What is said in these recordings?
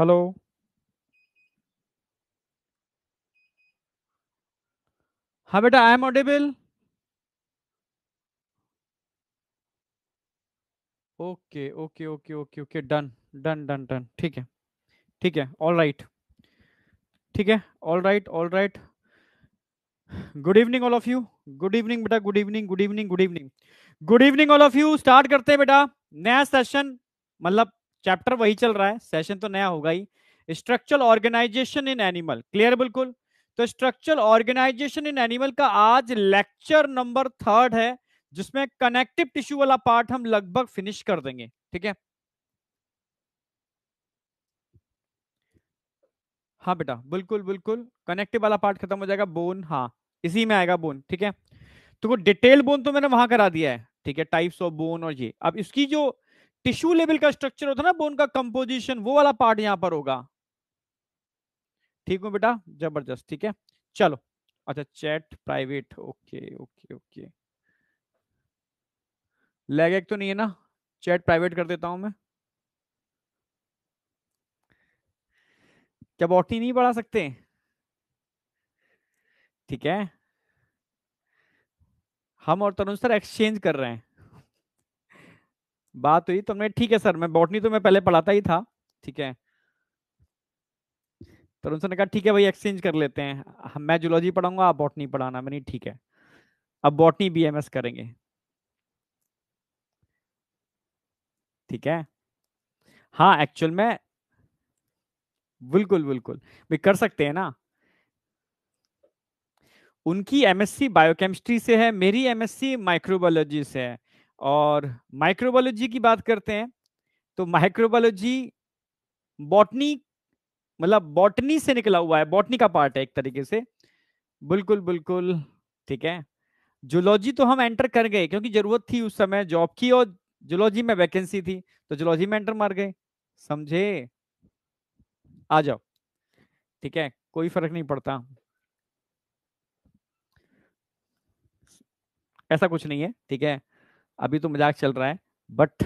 Hello हाँ बेटा I am audible okay okay okay okay okay done done done done ठीक है ठीक है ऑल राइट ठीक है all right all right good evening all of you good evening बेटा good evening good evening good evening good evening all of you start करते हैं बेटा नया सेशन मतलब चैप्टर वही चल रहा है सेशन तो नया होगा ही structural organisation in animal clear बिल्कुल तो स्ट्रक्चरल ऑर्गेनाइजेशन इन एनिमल का आज लेक्चर नंबर थर्ड है जिसमें कनेक्टिव टिश्यू वाला पार्ट हम लगभग फिनिश कर देंगे ठीक है हाँ बेटा बिल्कुल बिल्कुल कनेक्टिव वाला पार्ट खत्म हो जाएगा बोन हाँ इसी में आएगा बोन ठीक है तो वो डिटेल बोन तो मैंने वहां करा दिया है ठीक है टाइप्स ऑफ बोन और ये अब इसकी जो टिश्यू लेवल का स्ट्रक्चर होता है ना बोन का कंपोजिशन वो वाला पार्ट यहां पर होगा ठीक हो बेटा जबरदस्त ठीक है चलो अच्छा chat private okay okay okay lag एक तो नहीं है ना चैट प्राइवेट कर देता हूं मैं क्या बॉटी नहीं बढ़ा सकते ठीक है हम और तरुण सर एक्सचेंज कर रहे हैं बात हुई तो मैं ठीक है सर मैं बॉटनी तो मैं पहले पढ़ाता ही था ठीक है तो उन्होंने कहा ठीक है भाई एक्सचेंज कर लेते हैं मैं जूलॉजी पढ़ाऊंगा आप बॉटनी पढ़ाना मैंने ठीक है अब बॉटनी बीएमएस करेंगे ठीक है हाँ एक्चुअल में बिल्कुल बिल्कुल भी कर सकते हैं ना उनकी एमएससी बायोकेमिस्ट्री से है मेरी एमएससी माइक्रोबायोलॉजी से है और माइक्रोबायोलॉजी की बात करते हैं तो माइक्रोबायोलॉजी बॉटनी मतलब बॉटनी से निकला हुआ है बॉटनी का पार्ट है एक तरीके से बिल्कुल बिल्कुल ठीक है जूलॉजी तो हम एंटर कर गए क्योंकि जरूरत थी उस समय जॉब की और जूलॉजी में वैकेंसी थी तो जूलॉजी में एंटर मार गए समझे आ जाओ ठीक है कोई फर्क नहीं पड़ता ऐसा कुछ नहीं है ठीक है अभी तो मजाक चल रहा है बट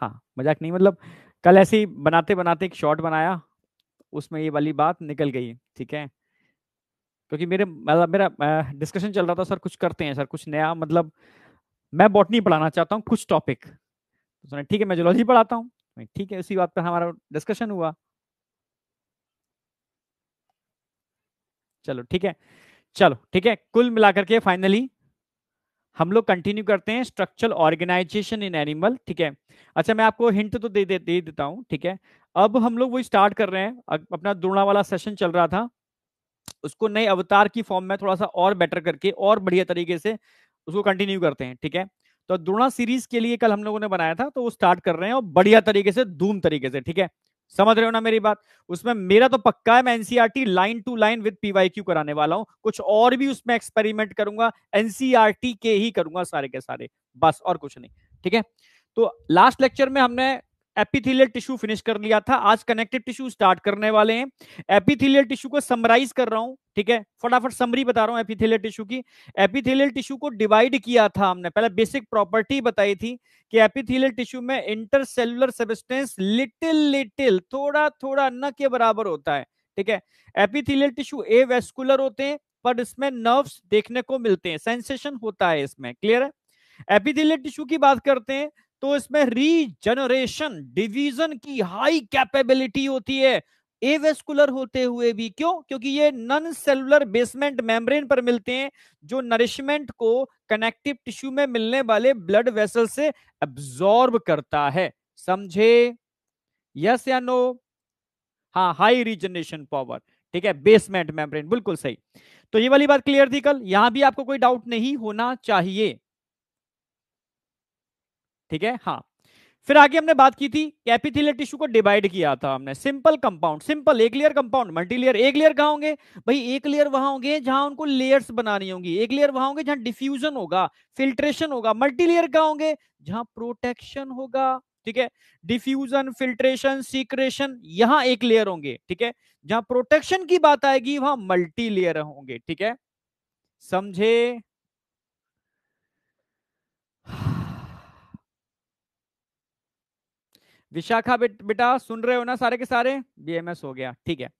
हाँ मजाक नहीं मतलब कल ऐसे ही बनाते बनाते एक शॉट बनाया उसमें ये वाली बात निकल गई ठीक है क्योंकि मेरे मतलब मेरा डिस्कशन चल रहा था सर कुछ करते हैं सर कुछ नया मतलब मैं बॉटनी पढ़ाना चाहता हूँ कुछ टॉपिक तो ठीक है मैं जोलॉजी पढ़ाता हूँ तो ठीक है उसी बात पर हमारा डिस्कशन हुआ चलो ठीक है चलो ठीक है कुल मिलाकर के फाइनली हम लोग कंटिन्यू करते हैं स्ट्रक्चरल ऑर्गेनाइजेशन इन एनिमल ठीक है अच्छा मैं आपको हिंट तो दे दे, दे देता हूँ ठीक है अब हम लोग वो स्टार्ट कर रहे हैं अपना दुर्णा वाला सेशन चल रहा था उसको नए अवतार की फॉर्म में थोड़ा सा और बेटर करके और बढ़िया तरीके से उसको कंटिन्यू करते हैं ठीक है तो द्रोणा सीरीज के लिए कल हम लोगों ने बनाया था तो वो स्टार्ट कर रहे हैं और बढ़िया तरीके से धूम तरीके से ठीक है समझ रहे हो ना मेरी बात उसमें मेरा तो पक्का है मैं NCERT line to line with PYQ कराने वाला हूं कुछ और भी उसमें एक्सपेरिमेंट करूंगा एनसीआरटी e के ही करूंगा सारे के सारे बस और कुछ नहीं ठीक है तो लास्ट लेक्चर में हमने एपिथेलियल टिश्यू फिनिश कर लिया था आज कनेक्टिव टिश्यू स्टार्ट करने वाले हैं एपिथेलियल टिश्यू को समराइज कर रहा हूं ठीक है फटाफट समरी बता रहा हूं एपिथेलियल टिश्यू की एपिथेलियल टिश्यू को डिवाइड किया था हमने पहले बेसिक प्रॉपर्टी बताई थी कि एपिथेलियल टिश्यू में इंटरसेलुलर सबस्टेंस लिटिल लिटिल थोड़ा थोड़ा न के बराबर होता है ठीक है एपिथेलियल टिश्यू ए वेस्कुलर होते हैं पर इसमें नर्व्स देखने को मिलते हैं सेंसेशन होता है इसमें क्लियर है एपिथेलियल टिश्यू की बात करते हैं तो इसमें रीजनरेशन डिवीजन की हाई कैपेबिलिटी होती है एवेस्कुलर होते हुए भी क्यों क्योंकि ये नॉन सेलुलर बेसमेंट मेम्ब्रेन पर मिलते हैं जो नरिशमेंट को कनेक्टिव टिश्यू में मिलने वाले ब्लड वेसल से एब्जॉर्ब करता है समझे यस या नो हाँ हाई रीजनरेशन पावर ठीक है बेसमेंट मेम्ब्रेन बिल्कुल सही तो ये वाली बात क्लियर थी कल यहां भी आपको कोई डाउट नहीं होना चाहिए ठीक है हाँ फिर आगे हमने बात की थी कैपिथिलियर टिश्यू को डिवाइड किया था हमने सिंपल कंपाउंड सिंपल एक लेयर कंपाउंड मल्टी लेयर एक लेयर कहा होंगे भाई एक लेयर वहां होंगे जहां उनको लेयर्स बनानी होंगी एक लेयर वहां होंगे जहां डिफ्यूजन होगा फिल्ट्रेशन होगा मल्टी लेयर कहा होंगे जहां प्रोटेक्शन होगा ठीक है डिफ्यूजन फिल्ट्रेशन सीक्रेशन यहां एक लेयर होंगे ठीक है जहां प्रोटेक्शन की बात आएगी वहां मल्टी लेयर होंगे ठीक है समझे विशाखा बेट, बेटा सुन रहे हो ना सारे के सारे बीएमएस हो गया ठीक है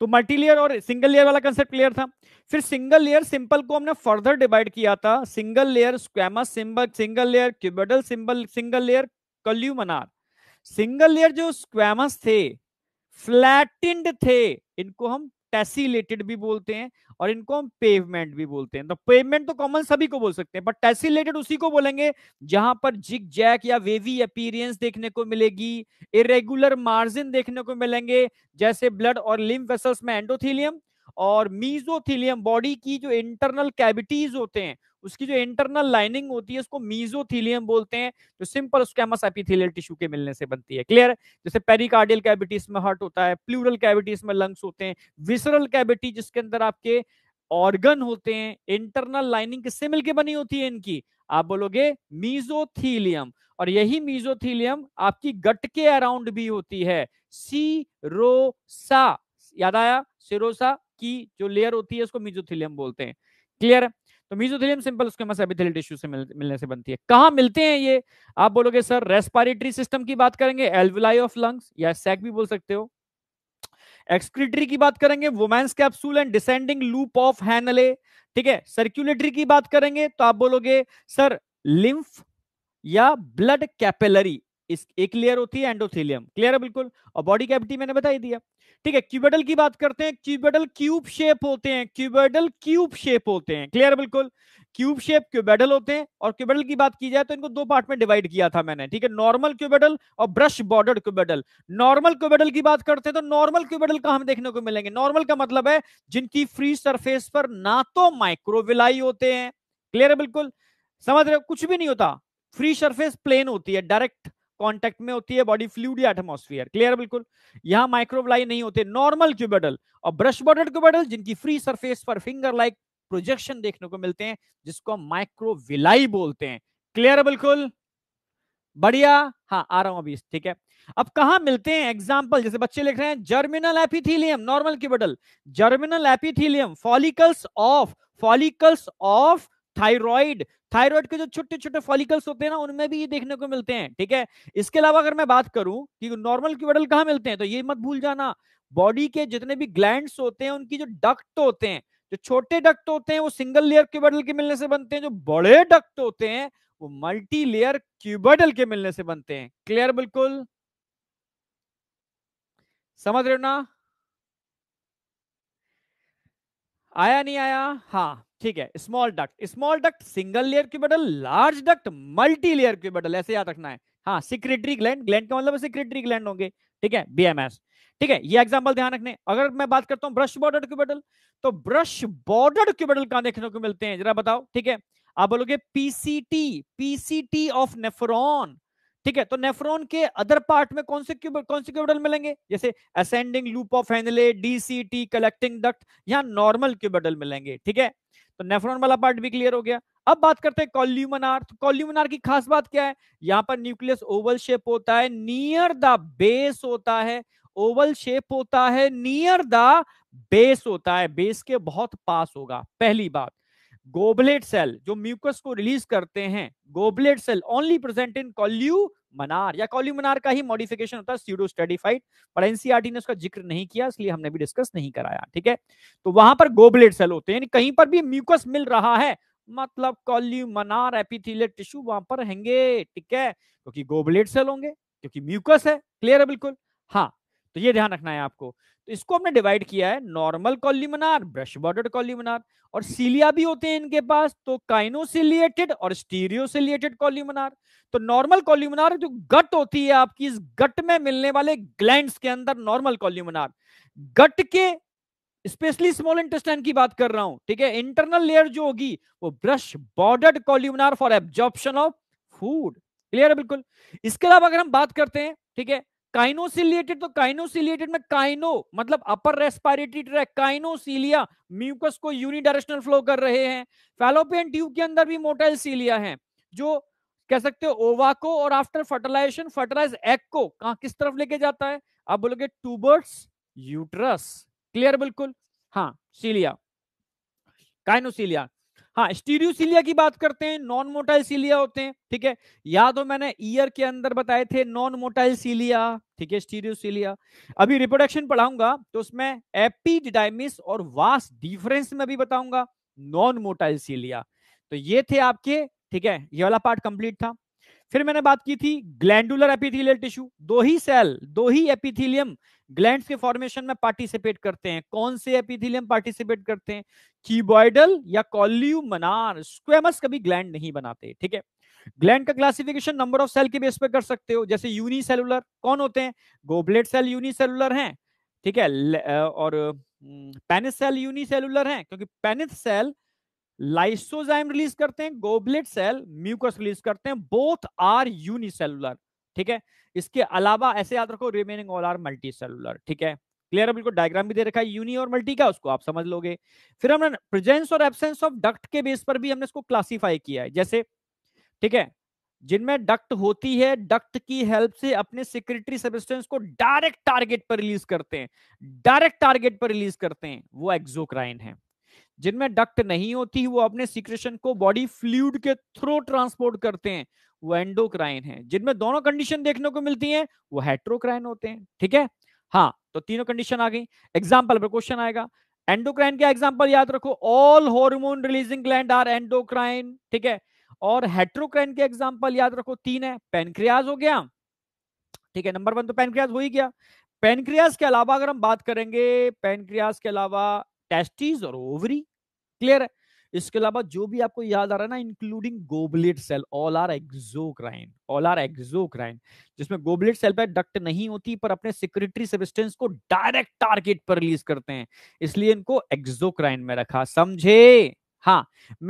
तो मल्टीलेयर और सिंगल लेयर वाला कंसेप्ट क्लियर था फिर सिंगल लेयर सिंपल को हमने फर्दर डिवाइड किया था single layer squamous symbol single layer cuboidal symbol single layer columnar single layer जो स्क्वेमस थे फ्लैटिंड थे इनको हम टेसिलेटेड भी बोलते हैं और इनको हम पेवमेंट भी बोलते हैं तो पेवमेंट तो कॉमन सभी को बोल सकते हैं बट टेसिलेटेड उसी को बोलेंगे जहां पर जिग जैक या वेवी अपीरियंस देखने को मिलेगी इरेगुलर मार्जिन देखने को मिलेंगे जैसे ब्लड और लिम्फ वेसल्स में एंडोथीलियम और मीजोथीलियम बॉडी की जो इंटरनल कैविटीज होते हैं उसकी जो इंटरनल लाइनिंग होती है उसको मीजोथीलियम बोलते हैं जो सिंपल स्कैमस एपिथेलियल टिश्यू के मिलने से बनती है क्लियर जैसे पेरिकार्डियल कैविटीज में हार्ट होता है प्लूरल कैविटीज में लंग्स होते हैं विसरल कैविटी जिसके अंदर आपके ऑर्गन होते हैं इंटरनल लाइनिंग किससे मिलकर बनी होती है इनकी आप बोलोगे मीजोथीलियम और यही मीजोथीलियम आपकी गट के अराउंड भी होती है सीरोसा याद आया सिरोसा की जो लेयर होती है उसको मीजोथिलियम बोलते हैं क्लियर तो mesothelium simple squamous epithelial tissue से मिल, मिलने से बनती है कहाँ मिलते हैं ये आप बोलोगे सर रेस्पायरेटरी सिस्टम की बात करेंगे एल्विलाई ऑफ लंग्स या सैक भी बोल सकते हो एक्सक्रीटरी की बात करेंगे Bowman's capsule and descending loop of Henle ठीक है सर्क्यूलेटरी की बात करेंगे तो आप बोलोगे सर लिम्फ या ब्लड कैपेलरी इस एक लेयर होती है एंडोथिलियम क्लियर है बिल्कुल और बॉडी कैविटी मैंने बता ही दिया ठीक है क्यूबेडल की बात करते हैं क्यूबेडल क्यूब शेप होते हैं क्यूबेडल क्यूब शेप होते हैं क्लियर बिल्कुल क्यूब शेप क्यूबेडल होते हैं और क्यूबेडल की बात की जाए तो इनको दो पार्ट में डिवाइड किया था मैंने ठीक है नॉर्मल क्यूबेडल और brush border cuboidal normal cuboidal की बात करते हैं तो नॉर्मल क्यूबेडल का हम देखने को मिलेंगे नॉर्मल का मतलब है जिनकी फ्री सरफेस पर ना तो माइक्रोविलाई होते हैं क्लियर है बिल्कुल समझ रहे हो कुछ भी नहीं होता फ्री सरफेस प्लेन होती है डायरेक्ट कॉन्टेक्ट में होती है बॉडी फ्लूड या एटमोस्फियर क्लियर बिल्कुल यहाँ माइक्रोवलाई नहीं होते नॉर्मल क्यूबेडल और ब्रश बॉर्डर क्यूबेडल जिनकी फ्री सरफेस पर फिंगर लाइक प्रोजेक्शन देखने को मिलते हैं जिसको माइक्रोविलाई बोलते हैं क्लियर बिल्कुल बढ़िया हाँ आ रहा हूं अभी ठीक है अब कहा मिलते हैं एग्जाम्पल जैसे बच्चे लिख रहे हैं germinal epithelium normal cuboidal germinal epithelium follicles of follicles of thyroid thyroid के जो छोटे छोटे फॉलिकल्स होते हैं ना उनमें भी ये देखने को मिलते हैं ठीक है इसके अलावा अगर मैं बात करूं कि नॉर्मल क्यूबेडल कहाँ मिलते हैं तो ये मत भूल जाना बॉडी के जितने भी ग्लैंड होते हैं उनकी जो डक्ट होते हैं जो छोटे डक्ट होते हैं वो सिंगल लेयर क्यूबेडल के मिलने से बनते हैं जो बड़े डक्ट होते हैं वो मल्टी लेयर क्यूबेडल के मिलने से बनते हैं क्लियर बिल्कुल समझ रहे हो ना आया नहीं आया हाँ ठीक है small duct small duct single layer cuboidal large duct multi layer cuboidal ऐसे याद रखना है हाँ सिक्रेटरी ग्लैंड ग्लैंड का मतलब सिक्रेटरी ग्लैंड होंगे ठीक है बीएमएस ठीक है ये एग्जांपल ध्यान रखने अगर मैं बात करता हूं ब्रश बॉर्डर क्यूबेडल तो ब्रश बॉर्डर क्यूबेडल कहां देखने को मिलते हैं जरा बताओ ठीक है आप बोलोगे पीसीटी पीसीटी ऑफ नेफ्रॉन ठीक है तो नेफ्रॉन के अदर पार्ट में कौन से कौन से क्यूबिटल मिलेंगे जैसे ascending loop of Henle DCT collecting duct यहाँ नॉर्मल क्यूबिटल मिलेंगे ठीक है तो नेफ्रॉन वाला पार्ट भी क्लियर हो गया अब बात करते हैं कॉल्यूमनार तो कॉल्यूमनार की खास बात क्या है यहां पर न्यूक्लियस ओवल शेप होता है नियर द बेस होता है ओवल शेप होता है नियर द बेस होता है बेस के बहुत पास होगा पहली बात गोबलेट सेल जो म्यूकस को रिलीज करते हैं goblet cell only present in columnar या कॉल्यू मनार का ही मॉडिफिकेशन होता है सीडो स्टेडिफाइड पर एनसीआरटी e ने उसका जिक्र नहीं किया इसलिए हमने भी डिस्कस नहीं कराया ठीक है तो वहां पर गोबलेट सेल होते हैं कहीं पर भी म्यूकस मिल रहा है मतलब कॉल्यू मनार एपिथीलियल टिश्यू वहां पर रहेंगे ठीक है क्योंकि गोबलेट सेल होंगे क्योंकि म्यूकस है क्लियर है बिल्कुल हाँ तो ये ध्यान रखना है आपको तो इसको हमने डिवाइड किया है normal columnar brush border columnar और सीलिया भी होते हैं इनके पास तो काइनोसिलिएटेड और स्टीरियोसिलिएटेड कॉलिमनार तो नॉर्मल कॉलिमनार जो गट होती है आपकी इस गट में मिलने वाले ग्लैंड के अंदर नॉर्मल कॉलिमनार गट के स्पेशली स्मॉल इंटेस्टाइन की बात कर रहा हूं ठीक है इंटरनल लेयर जो होगी वो brush bordered columnar for absorption of food clear है बिल्कुल इसके अलावा अगर हम बात करते हैं ठीक है काइनोसिलिएटेड तो काइनोसिलिएटेड में काइनो मतलब upper respiratory tract kinocilia mucus को यूनिडायरेक्शनल फ्लो कर रहे हैं फैलोपियन ट्यूब के अंदर भी मोटाइल सीलिया है जो कह सकते हो ओवा को और आफ्टर फर्टिलाइजेशन फर्टिलाइज एग को कहा किस तरफ लेके जाता है आप बोलोगे ट्यूबर्स यूट्रस क्लियर बिल्कुल हाँ सीलिया काइनोसिलिया हाँ सीलिया की बात करते हैं नॉन मोटाइल सीलिया होते हैं ठीक है या तो मैंने ईयर के अंदर बताए थे नॉन मोटाइल सीलिया ठीक है स्टीरियोसिलिया अभी रिप्रोडक्शन पढ़ाऊंगा तो उसमें एपीडिडाइमिस और वास डिफरेंस में भी बताऊंगा नॉन मोटाइल सीलिया तो ये थे आपके ठीक है ये वाला पार्ट कंप्लीट था फिर मैंने बात की थी ग्लैंडुलर एपिथेलियल टिश्यू दो ही सेल दो ही एपिथेलियम ग्लैंड के फॉर्मेशन में पार्टिसिपेट करते हैं कौन से एपिथेलियम पार्टिसिपेट करते हैं कीबॉइडल या कॉल्यू मनार स्क्वेमस कभी ग्लैंड नहीं बनाते ठीक है ग्लैंड का क्लासिफिकेशन नंबर ऑफ सेल के बेस पर कर सकते हो जैसे यूनिसेलुलर कौन होते हैं गोबलेट सेल यूनिसेलुलर हैं ठीक है और पेनिस सेल यूनिसेलुलर हैं क्योंकि पेनिस सेल लाइसोजाइम रिलीज करते हैं गोबलेट सेल म्यूकस रिलीज करते हैं बोथ आर यूनिसेलुलर ठीक है इसके अलावा ऐसे याद रखो remaining all are multicellular ठीक है क्लियर है बिल्कुल डायग्राम भी दे रखा है यूनि और मल्टी का उसको आप समझ लोगे फिर हमने प्रेजेंस और एबसेंस ऑफ डक्ट के बेस पर भी हमने इसको क्लासीफाई किया है जैसे ठीक है जिनमें डक्ट होती है डक्ट की हेल्प से अपने सिक्रेटरी सब्सटेंस को डायरेक्ट टारगेट पर रिलीज करते हैं डायरेक्ट टारगेट पर रिलीज करते हैं वो एक्सोक्राइन है जिनमें डक्ट नहीं होती वो अपने सिक्रेशन को बॉडी फ्लूड के थ्रू ट्रांसपोर्ट करते हैं वो एंडोक्राइन है जिनमें दोनों कंडीशन देखने को मिलती है वो हेट्रोक्राइन होते हैं ठीक है हाँ तो तीनों कंडीशन आ गई एग्जाम्पल पर क्वेश्चन आएगा एंडोक्राइन का एग्जाम्पल याद रखो all hormone releasing gland are endocrine ठीक है और हेट्रोक्राइन के एग्जाम्पल याद रखो तीन है पेनक्रियाज हो गया ठीक है नंबर वन तो पेनक्रियाज हो ही गया पेनक्रियाज के अलावा अगर हम बात करेंगे पेनक्रियाज के अलावा टेस्टीज और ओवरी क्लियर है इसके अलावा जो भी आपको याद आ रहा है ना including goblet cell all are exocrine all are exocrine जिसमें गोबलेट सेल पर डक्ट नहीं होती पर अपने सिक्रेटरी सब्सटेंस को डायरेक्ट टारगेट पर रिलीज करते हैं इसलिए इनको एक्सोक्राइन में रखा समझे हाँ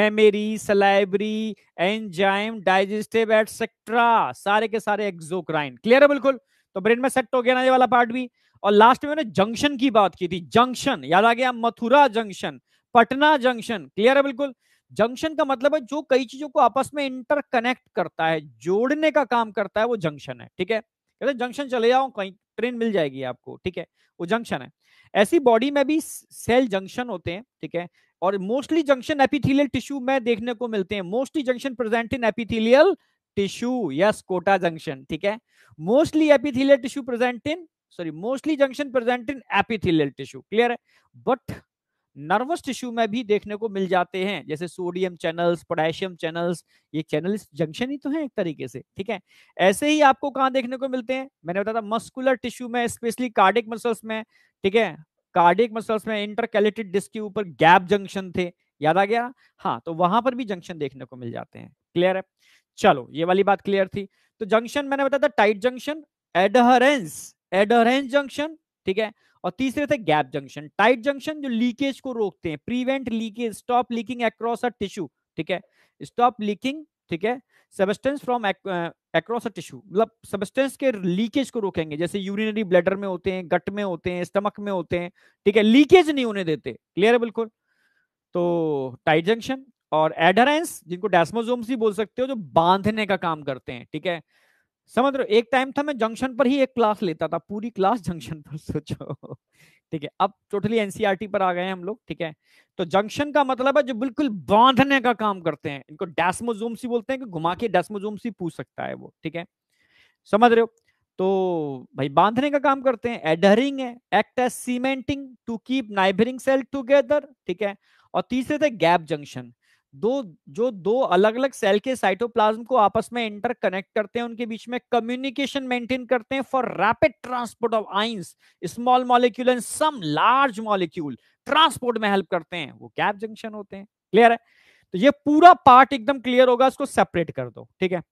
memory salivary enzyme digestive etcetera सारे के सारे एक्सोक्राइन क्लियर है बिल्कुल तो ब्रेन में सेट हो गया ना ये वाला पार्ट भी और लास्ट में मैंने जंक्शन की बात की थी जंक्शन याद आ गया Mathura junction Patna junction clear है बिल्कुल जंक्शन का मतलब है जो कई चीजों को आपस में इंटरकनेक्ट करता है जोड़ने का काम करता है वो जंक्शन है ठीक है कहते जंक्शन चले जाओ कहीं ट्रेन मिल जाएगी आपको ठीक है वो जंक्शन है ऐसी बॉडी में भी सेल जंक्शन होते हैं ठीक है और मोस्टली जंक्शन एपिथेलियल टिश्यू में देखने को मिलते हैं mostly junction present in epithelial tissue yes Kota junction ठीक है mostly epithelial tissue present in sorry mostly junction present in epithelial tissue clear है बट नर्वस टिश्यू में भी देखने को मिल जाते हैं जैसे सोडियम चैनल्स पोटेशियम चैनल्स ये चैनल जंक्शन ही तो है एक तरीके से ठीक है ऐसे ही आपको कहाँ देखने को मिलते हैं मैंने बताया था मस्कुलर टिश्यू में स्पेशली कार्डिक मसल्स में ठीक है कार्डिक मसल्स में इंटरकैलेटेड डिस्क के ऊपर गैप जंक्शन थे याद आ गया हाँ तो वहां पर भी जंक्शन देखने को मिल जाते हैं क्लियर है चलो ये वाली बात क्लियर थी तो जंक्शन मैंने बताया था tight junction adherens adherens junction ठीक है और तीसरे थे गैप जंक्शन टाइट जंक्शन जो लीकेज को रोकते हैं prevent leakage stop leaking across a tissue ठीक है स्टॉप लीकिंग ठीक है substance from across a tissue मतलब सबस्टेंस के लीकेज को रोकेंगे जैसे यूरिनरी ब्लैडर में होते हैं गट में होते हैं स्टमक में होते हैं ठीक है लीकेज नहीं होने देते क्लियर है बिल्कुल तो टाइट जंक्शन और एडरेंस जिनको डेस्मोजोम्स ही बोल सकते हो जो बांधने का काम करते हैं ठीक है समझ रहे हो एक टाइम था मैं जंक्शन पर ही एक क्लास लेता था पूरी क्लास जंक्शन पर सोचो ठीक है अब टोटली एनसीईआरटी e पर आ गए हैं हम लोग ठीक है तो जंक्शन का मतलब है जो बिल्कुल बांधने का काम करते हैं इनको डेस्मोजूम सी बोलते हैं कि घुमा के डेस्मोजूम सी पूछ सकता है वो ठीक है समझ रहे हो तो भाई बांधने का काम करते हैं एडहरिंग है act as cementing to keep neighbouring cell together ठीक है और तीसरे थे गैप जंक्शन दो जो दो अलग अलग सेल के साइटोप्लाज्म को आपस में इंटर कनेक्ट करते हैं उनके बीच में कम्युनिकेशन मेंटेन करते हैं for rapid transport of ions small molecule and some large molecule transport में हेल्प करते हैं वो कैप जंक्शन होते हैं क्लियर है तो ये पूरा पार्ट एकदम क्लियर होगा इसको सेपरेट कर दो ठीक है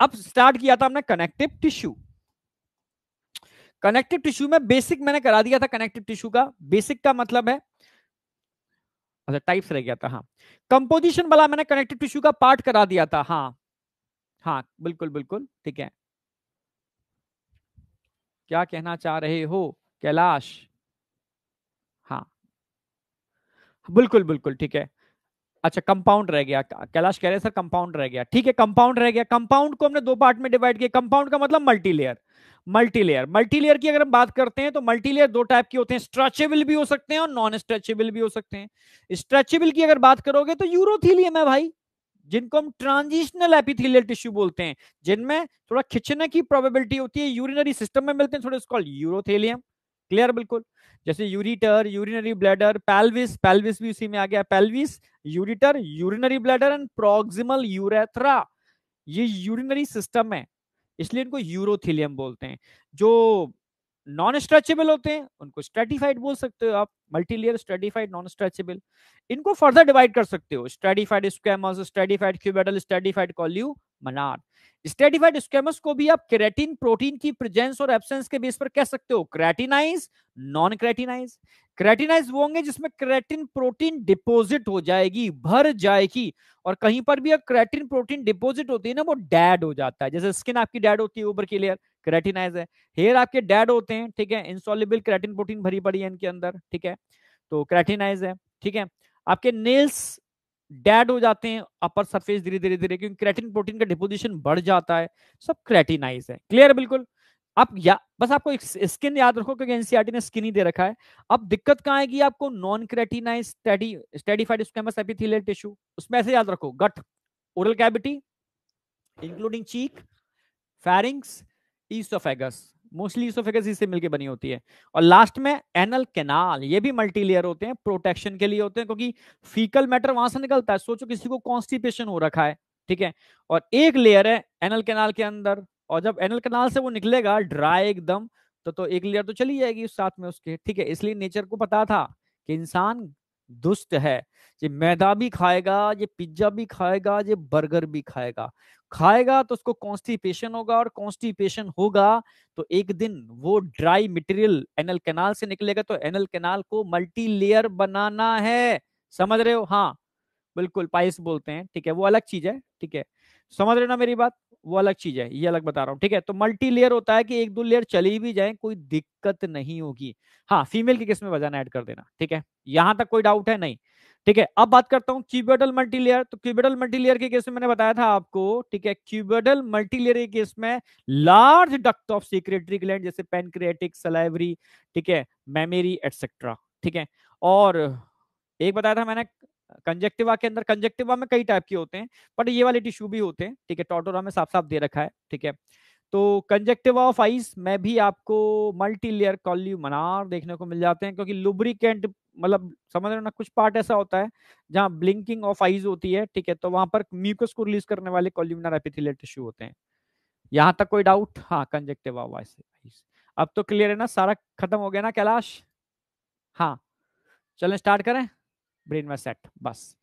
अब स्टार्ट किया था हमने कनेक्टिव टिश्यू कनेक्टिव टिश्यू में बेसिक मैंने करा दिया था कनेक्टिव टिश्यू का बेसिक का मतलब है अच्छा टाइप्स रह गया था हाँ कंपोजिशन वाला मैंने कनेक्टिव टिश्यू का पार्ट करा दिया था हाँ हाँ बिल्कुल बिल्कुल ठीक है क्या कहना चाह रहे हो कैलाश हाँ बिल्कुल बिल्कुल ठीक है अच्छा कंपाउंड रह गया कैलाश कह रहे सर कंपाउंड रह गया ठीक है कंपाउंड रह गया कंपाउंड को हमने दो पार्ट में डिवाइड किया कंपाउंड का मतलब मल्टी लेयर मल्टीलेयर मल्टीलेयर की अगर हम बात करते हैं तो मल्टीलेयर दो टाइप के होते हैं स्ट्रेचेबल भी हो सकते हैं और नॉन स्ट्रेचेबल भी हो सकते हैं स्ट्रेचेबल की अगर बात करोगे तो यूरोथीलियम है भाई जिनको हम ट्रांजिशनल एपिथेलियल टिश्यू बोलते हैं जिनमें थोड़ा खिंचने की प्रोबेबिलिटी होती है यूरिनरी सिस्टम में मिलते हैं थोड़े कॉल्ड यूरोथेलियम क्लियर बिल्कुल जैसे ureter urinary bladder pelvis pelvis भी उसी में आ गया pelvis ureter urinary bladder and proximal urethra ये यूरिनरी सिस्टम है इसलिए इनको यूरोथिलियम बोलते हैं जो नॉन स्ट्रेचेबल होते हैं उनको स्ट्रेटिफाइड बोल सकते हो आप मल्टीलेयर स्ट्रेटिफाइड नॉन स्ट्रेचेबल इनको फर्दर डिवाइड कर सकते हो stratified squamous stratified cuboidal stratified columnar stratified squamous को भी आप क्रेटिन प्रोटीन की प्रेजेंस और एब्सेंस के बेस पर कह सकते हो क्रेटिनाइज नॉन क्रेटिनाइज क्रेटिनाइज वो होंगे जिसमें क्रेटिन प्रोटीन डिपॉजिट हो जाएगी भर जाएगी और कहीं पर भी अगर क्रेटिन प्रोटीन डिपॉजिट होती है ना वो डैड हो जाता है जैसे स्किन आपकी डैड होती है ऊपर की लेयर क्रेटिनाइज है हेयर आपके डैड होते हैं ठीक है इंसॉलिबल क्रेटिन प्रोटीन भरी पड़ी है इनके अंदर ठीक है तो क्रेटिनाइज है ठीक है आपके नेल्स डेड हो जाते हैं अपर सरफेस धीरे धीरे धीरे क्योंकि क्रेटिन प्रोटीन का डिपोजिशन बढ़ जाता है सब क्रेटिनाइज है क्लियर बिल्कुल आप या बस आपको स्किन याद रखो क्योंकि एनसीआरटी e ने स्किन ही दे रखा है अब दिक्कत कहाँ आएगी आपको non keratinise steady stratified squamous epithelial tissue उसमें ऐसे याद रखो gut oral cavity including cheek pharynx oesophagus mostly oesophagus इससे मिलकर बनी होती है और लास्ट में एनल कैनाल ये भी मल्टीलेयर होते हैं प्रोटेक्शन के लिए होते हैं क्योंकि फीकल मैटर वहां से निकलता है सोचो किसी को कॉन्स्टिपेशन हो रखा है ठीक है और एक लेयर है एनल कैनाल के अंदर और जब एनल कैनाल से वो निकलेगा ड्राई एकदम तो तो एक लेयर तो चली जाएगी साथ में उसके ठीक है इसलिए नेचर को पता था कि इंसान दुष्ट है ये मैदा भी खाएगा ये पिज्जा भी खाएगा ये बर्गर भी खाएगा खाएगा तो उसको कॉन्स्टिपेशन होगा और कॉन्स्टिपेशन होगा तो एक दिन वो ड्राई मटेरियल एनल कैनाल से निकलेगा तो एनल कैनाल को मल्टी लेयर बनाना है समझ रहे हो हाँ बिल्कुल पाइस बोलते हैं ठीक है वो अलग चीज है ठीक है समझ रहे ना मेरी बात वो अलग चीज है ये अलग बता रहा हूँ ठीक है तो मल्टी लेयर होता है कि एक दो लेयर चली भी जाए कोई दिक्कत नहीं होगी हाँ फीमेल की किस्म में वजन ऐड कर देना ठीक है यहां तक कोई डाउट है नहीं ठीक है अब बात करता हूँ क्यूबेडल मल्टी लेयर तो क्यूबेडल मल्टी लेयर के केस में मैंने बताया था आपको ठीक है क्यूबेडल मल्टी लेयर के केस में large duct of secretory gland जैसे पेनक्रियाटिक सलाइवरी ठीक है मेमोरी एटसेट्रा ठीक है और एक बताया था मैंने कंजेक्टिवा के अंदर कंजेक्टिवा में कई टाइप के होते हैं बट ये वाले टिश्यू भी होते हैं ठीक है टोटोरा में साफ साफ दे रखा है ठीक है तो कंजेक्टिवा ऑफ आइस में भी आपको मल्टी लेयर कॉल्यू मनार देखने को मिल जाते हैं क्योंकि लुब्रिकेंट मतलब समझ रहे हो ना कुछ पार्ट ऐसा होता है जहाँ ब्लिंकिंग ऑफ आइज होती है ठीक है तो वहां पर म्यूकस को रिलीज करने वाले कॉल्यूमिनार एपिथिलियल टिश्यू होते हैं यहाँ तक कोई डाउट हाँ कंजेक्टिवा ऑफ आइस अब तो क्लियर है ना सारा खत्म हो गया ना कैलाश हाँ चलें स्टार्ट करें ब्रेन में सेट बस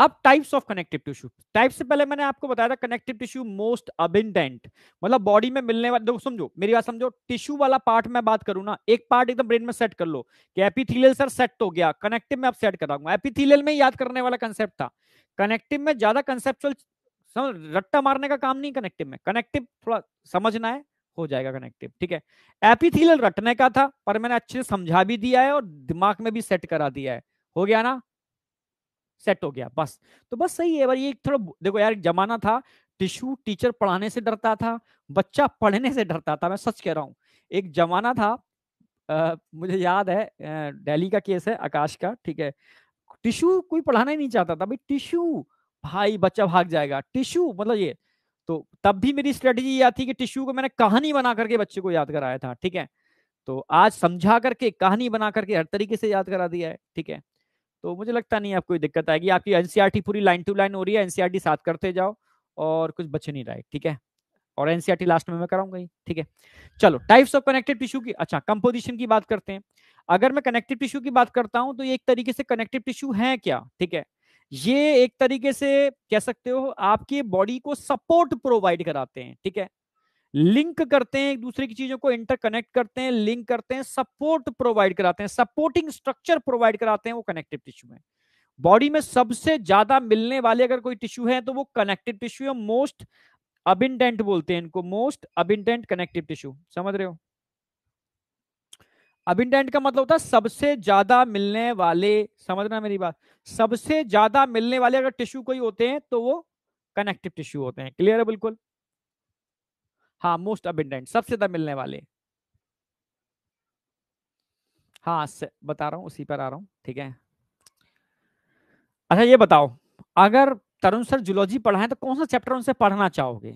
अब types of connective tissue type से पहले मैंने आपको बताया था कनेक्टिव टिश्यू मोस्ट अबिंडेंट मतलब बॉडी में मिलने वाले समझो मेरी बात समझो टिश्यू वाला पार्ट मैं बात करूं ना एक पार्ट एकदम ब्रेन में सेट कर लो कि एपिथीलियल सर सेट हो गया कनेक्टिव में आप सेट कराऊंगा एपिथीलियल में याद करने वाला कंसेप्ट था कनेक्टिव में ज्यादा कंसेप्चुअल रट्टा मारने का काम नहीं कनेक्टिव में कनेक्टिव थोड़ा समझना है हो जाएगा कनेक्टिव ठीक है एपिथिलियल रटने का था पर मैंने अच्छे से समझा भी दिया है और दिमाग में भी सेट करा दिया है हो गया ना सेट हो गया बस तो बस सही है ये थोड़ा देखो यार जमाना था टिश्यू टीचर पढ़ाने से डरता था बच्चा पढ़ने से डरता था मैं सच कह रहा हूँ एक जमाना था आ, मुझे याद है दिल्ली का केस है आकाश का ठीक है टिश्यू कोई पढ़ाना ही नहीं चाहता था भाई टिश्यू भाई बच्चा भाग जाएगा टिश्यू मतलब ये तो तब भी मेरी स्ट्रेटेजी यह थी कि टिश्यू को मैंने कहानी बना करके बच्चे को याद कराया था ठीक है तो आज समझा करके कहानी बना करके हर तरीके से याद करा दिया है ठीक है तो मुझे लगता नहीं आपको दिक्कत आएगी आपकी एनसीआरटी e पूरी लाइन टू लाइन हो रही है एनसीआरटी e साथ करते जाओ और कुछ बच नहीं रहा है ठीक है और एनसीआरटी लास्ट e में मैं कराऊंगा ही ठीक है चलो टाइप्स ऑफ कनेक्टिव टिश्यू की अच्छा कंपोजिशन की बात करते हैं अगर मैं कनेक्टिव टिश्यू की बात करता हूं तो ये एक तरीके से कनेक्टिव टिश्यू है क्या ठीक है ये एक तरीके से कह सकते हो आपकी बॉडी को सपोर्ट प्रोवाइड कराते हैं ठीक है लिंक करते हैं एक दूसरे की चीजों को इंटरकनेक्ट करते हैं लिंक करते हैं सपोर्ट प्रोवाइड कराते हैं सपोर्टिंग स्ट्रक्चर प्रोवाइड कराते हैं वो कनेक्टिव टिश्यू है बॉडी में सबसे ज्यादा मिलने वाले अगर कोई टिश्यू है तो वो कनेक्टिव टिश्यू है मोस्ट अबिंडेंट बोलते हैं इनको मोस्ट अबिंडेंट कनेक्टिव टिश्यू समझ रहे हो अबिंडेंट का मतलब होता है सबसे ज्यादा मिलने वाले समझना मेरी बात सबसे ज्यादा मिलने वाले अगर टिश्यू कोई होते हैं तो वो कनेक्टिव टिश्यू होते हैं क्लियर है बिल्कुल हाँ मोस्ट अबेंडेंट सबसे ज्यादा मिलने वाले हाँ बता रहा हूँ उसी पर आ रहा हूँ ठीक है अच्छा ये बताओ अगर तरुण सर जुलॉजी पढ़ा है तो कौन सा चैप्टर उनसे पढ़ना चाहोगे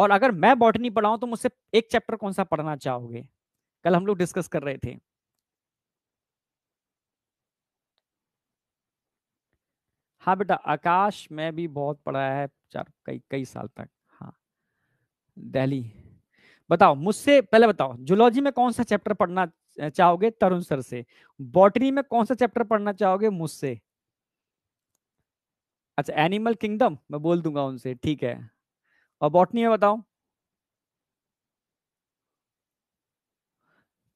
और अगर मैं बॉटनी पढ़ाऊं तो मुझसे एक चैप्टर कौन सा पढ़ना चाहोगे कल हम लोग डिस्कस कर रहे थे हाँ बेटा आकाश में भी बहुत पढ़ा है चार कई कई साल तक दिल्ली बताओ मुझसे पहले बताओ जूलॉजी में कौन सा चैप्टर पढ़ना चाहोगे तरुण सर से बॉटनी में कौन सा चैप्टर पढ़ना चाहोगे मुझसे अच्छा एनिमल किंगडम मैं बोल दूंगा उनसे ठीक है और बॉटनी में बताओ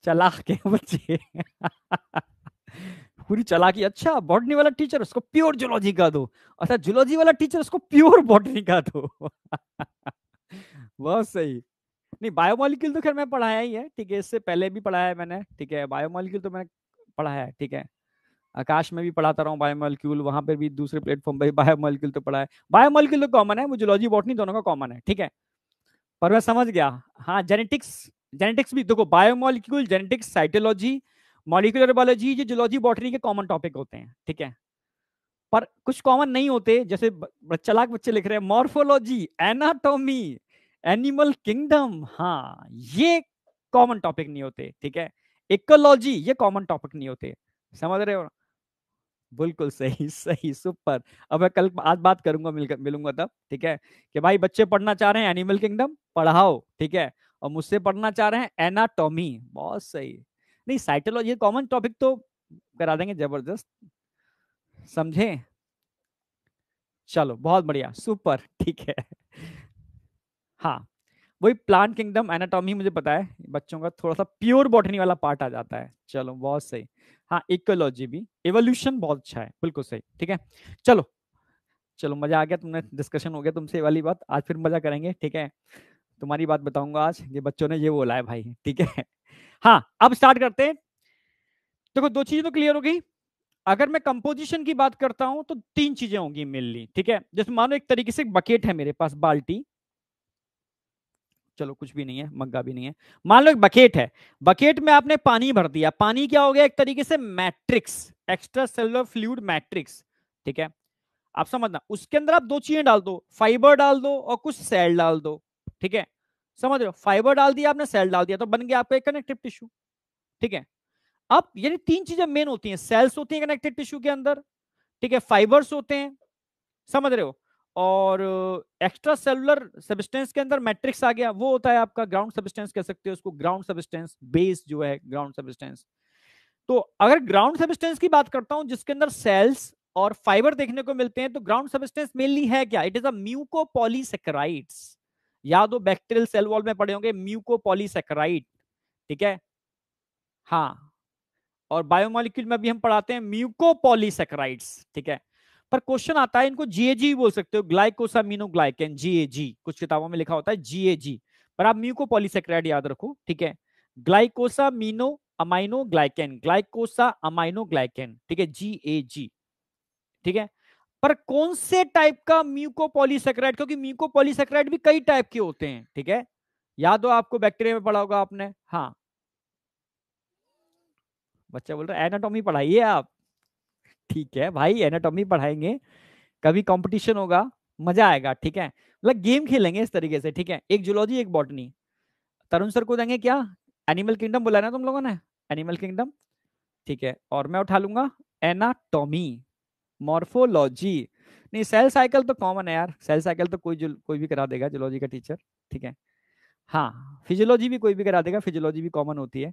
चलाक के बच्चे पूरी चलाकी अच्छा बॉटनी वाला टीचर उसको प्योर जूलॉजी का दो अच्छा जूलॉजी वाला टीचर उसको प्योर बॉटनी का दो बहुत सही नहीं बायोमोलिक्यूल तो खैर मैं पढ़ाया ही है ठीक है इससे पहले भी पढ़ाया है मैंने ठीक है बायोमोलिक्यूल तो मैंने पढ़ाया है ठीक है आकाश में भी पढ़ाता रहा हूँ बायोमोलिक्यूल वहां पर भी दूसरे प्लेटफॉर्म पर बायोमोलिक्यूल तो पढ़ा है बायोमोलिक्यूल तो कॉमन है मुझे बॉटनी दोनों का कॉमन है ठीक है पर मैं समझ गया हाँ जेनेटिक्स जेनेटिक्स भी देखो biomolecule genetics cytology molecular biology ये जुलॉजी बॉटनी के कॉमन टॉपिक होते हैं ठीक है पर कुछ कॉमन नहीं होते जैसे चलाक बच्चे लिख रहे हैं मॉर्फोलॉजी एनाटोमी एनिमल किंगडम हाँ ये कॉमन टॉपिक नहीं होते ठीक है इकोलॉजी ये कॉमन टॉपिक नहीं होते समझ रहे हो बिल्कुल सही सही सुपर अब मैं कल आज बात करूंगा मिल, मिलूंगा तब ठीक है कि भाई बच्चे पढ़ना चाह रहे हैं एनिमल किंगडम पढ़ाओ ठीक है और मुझसे पढ़ना चाह रहे हैं एनाटॉमी बहुत सही नहीं साइटोलॉजी कॉमन टॉपिक तो करा देंगे जबरदस्त समझे चलो बहुत बढ़िया सुपर ठीक है हाँ वही प्लांट किंगडम एनाटॉमी मुझे पता है बच्चों का थोड़ा सा प्योर बॉटनी वाला पार्ट आ जाता है चलो बहुत सही हाँ इकोलॉजी भी एवोल्यूशन बहुत अच्छा है बिल्कुल सही ठीक है चलो चलो मजा आ गया तुमने डिस्कशन हो गया तुमसे वाली बात आज फिर मजा करेंगे ठीक है तुम्हारी बात बताऊंगा आज ये बच्चों ने ये बोला है भाई ठीक है हाँ अब स्टार्ट करते हैं देखो तो दो चीजें तो क्लियर हो गई अगर मैं कंपोजिशन की बात करता हूं तो तीन चीजें होंगी मेनली ठीक है जैसे मानो एक तरीके से बकेट है मेरे पास बाल्टी चलो कुछ भी नहीं है मग्गा भी नहीं है मान लो एक बकेट है बकेट में आपने पानी भर दिया पानी क्या हो गया एक तरीके से matrix extra cellular fluid matrix ठीक है आप समझना उसके अंदर आप दो चीजें डाल दो फाइबर डाल दो और कुछ सेल डाल दो ठीक है समझ रहे हो फाइबर डाल दिया आपने सेल डाल दिया तो बन गया आपका एक कनेक्टिव टिश्यू ठीक है अब यानी तीन चीजें मेन होती हैं सेल्स होती हैं कनेक्टिव टिश्यू के अंदर ठीक है फाइबर्स होते हैं समझ रहे हो और एक्स्ट्रा सेलुलर सबिस्टेंस के अंदर मैट्रिक्स आ गया वो होता है आपका ग्राउंड सबिस्टेंस कह सकते हो उसको ग्राउंड सबिस्टेंस बेस जो है ग्राउंड सबिस्टेंस तो अगर ग्राउंड सबिस्टेंस की बात करता हूं जिसके अंदर सेल्स और फाइबर देखने को मिलते हैं तो ग्राउंड सबिस्टेंस मेनली है क्या it is a mucopolysaccharides या दो बैक्टीरियल सेल वॉल में पड़े होंगे म्यूको पॉलीसेक्राइड ठीक है हाँ और बायोमोलिक्यूल में भी हम पढ़ाते हैं म्यूको पॉलीसेक्राइड्स ठीक है पर क्वेश्चन आता है इनको जीएजी बोल सकते हो ग्लाइकोसामिनो ग्लाइकेन जीएजी कुछ किताबों में लिखा होता है जीएजी पर आप म्यूको पॉलीसेक्राइड याद रखो ठीक है glycosamino aminoglycan glycosaminoglycan ठीक है जी ए जी ठीक है पर कौन से टाइप का म्यूको पॉलीसेक्राइड क्योंकि म्यूको पॉलीसेक्राइड भी कई टाइप के होते हैं ठीक है याद हो आपको बैक्टीरिया में पढ़ा होगा आपने हाँ बच्चा बोल रहा है एनाटॉमी पढ़ाइए आप ठीक है भाई एनाटॉमी पढ़ाएंगे कभी कंपटीशन होगा मजा आएगा ठीक है मतलब गेम खेलेंगे इस तरीके से ठीक है एक जूलॉजी एक बॉटनी तरुण सर को देंगे क्या एनिमल किंगडम बोला ना तुम लोगों ने एनिमल किंगडम ठीक है और मैं उठा लूंगा एनाटॉमी मॉर्फोलॉजी नहीं सेल साइकिल तो कॉमन है यार सेल साइकिल तो कोई कोई भी करा देगा जूलॉजी का टीचर ठीक है हाँ फिजियोलॉजी भी कोई भी करा देगा फिजियोलॉजी भी कॉमन होती है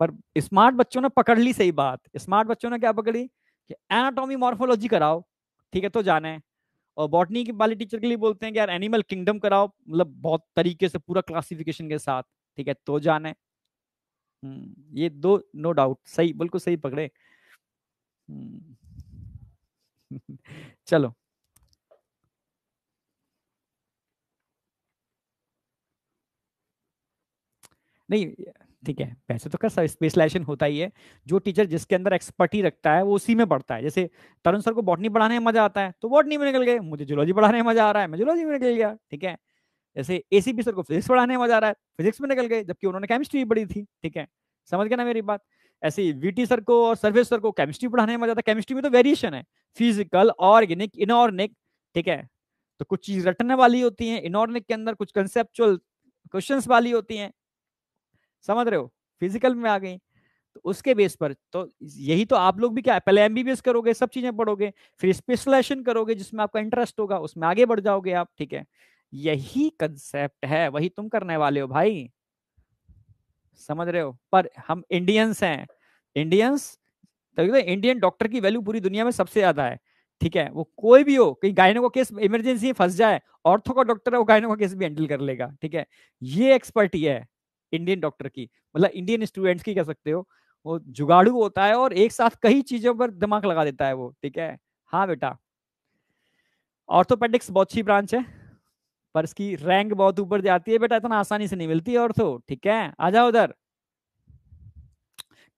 पर स्मार्ट बच्चों ने पकड़ ली सही बात स्मार्ट बच्चों ने क्या पकड़ी एनाटॉमी मॉर्फोलॉजी कराओ ठीक है तो जाना है और बॉटनी के वाले टीचर के लिए बोलते हैं कि यार एनिमल किंगडम कराओ मतलब बहुत तरीके से पूरा क्लासिफिकेशन के साथ ठीक है तो जाना है हम्म, ये दो नो डाउट सही बिल्कुल सही पकड़े हम्म, चलो नहीं ठीक है वैसे तो क्या स्पेशलाइजेशन होता ही है जो टीचर जिसके अंदर एक्सपर्टी रखता है वो उसी में पढ़ता है जैसे तरुण सर को बॉटनी पढ़ाने में मजा आता है तो बॉटनी में निकल गए मुझे जुलॉजी पढ़ाने में मजा आ रहा है मैं जुलॉजी में निकल गया ठीक है जैसे एसीपी सर को फिजिक्स पढ़ाने में मजा आ रहा है फिजिक्स में निकल गए जबकि उन्होंने केमिस्ट्री भी पढ़ी थी ठीक है समझ गया ना मेरी बात ऐसे वी वीटी सर को और सर्वे सर को केमिस्ट्री पढ़ाने में मजा आता है केमिस्ट्री में तो वेरिएशन है फिजिकल ऑर्गेनिक इनऑर्गेनिक ठीक है तो कुछ चीज रटने वाली होती है इनऑर्गेनिक के अंदर कुछ कंसेप्चुअल क्वेश्चंस वाली होती हैं समझ रहे हो फिजिकल में आ गई तो उसके बेस पर तो यही तो आप लोग भी क्या पहले एमबीबीएस करोगे सब चीजें पढ़ोगे फिर स्पेशलाइजेशन करोगे जिसमें आपका इंटरेस्ट होगा उसमें आगे बढ़ जाओगे आप ठीक है यही कंसेप्ट है वही तुम करने वाले हो भाई समझ रहे हो पर हम इंडियंस हैं इंडियंस तभी तो इंडियन डॉक्टर की वैल्यू पूरी दुनिया में सबसे ज्यादा है ठीक है वो कोई भी हो कहीं गायनों का केस इमरजेंसी फंस जाए ऑर्थो का डॉक्टर है वो गायनों का केस भी हैंडल कर लेगा ठीक है ये एक्सपर्ट ही है इंडियन डॉक्टर की मतलब इंडियन स्टूडेंट्स की कह सकते हो वो जुगाड़ू होता है और एक साथ कई चीजों पर दिमाग लगा देता है वो ठीक है हाँ बेटा ऑर्थोपेडिक्स बहुत अच्छी ब्रांच है पर इसकी रैंक बहुत ऊपर जाती है बेटा इतना आसानी से नहीं मिलती और ऑर्थो ठीक है आ जाओ उधर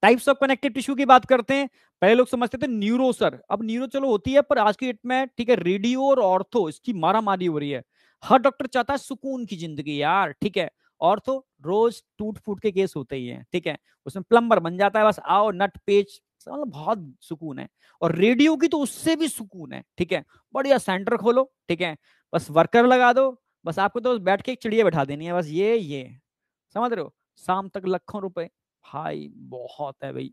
टाइप्स ऑफ कनेक्टिव टिश्यू की बात करते हैं पहले लोग समझते थे न्यूरो सर अब न्यूरो चलो होती है पर आज की डेट में ठीक है रेडियो और ऑर्थो इसकी मारा मारी हो रही है हर डॉक्टर चाहता है सुकून की जिंदगी यार ठीक है और तो रोज टूट फूट के केस होते ही हैं ठीक है उसमें प्लम्बर बन जाता है बस आओ नट पेच मतलब बहुत सुकून है और रेडियो की तो उससे भी सुकून है ठीक है बढ़िया सेंटर खोलो ठीक है बस वर्कर लगा दो बस आपको तो बैठ के एक चिड़िया बैठा देनी है बस ये ये समझ रहे हो शाम तक लाखों रुपए भाई बहुत है भाई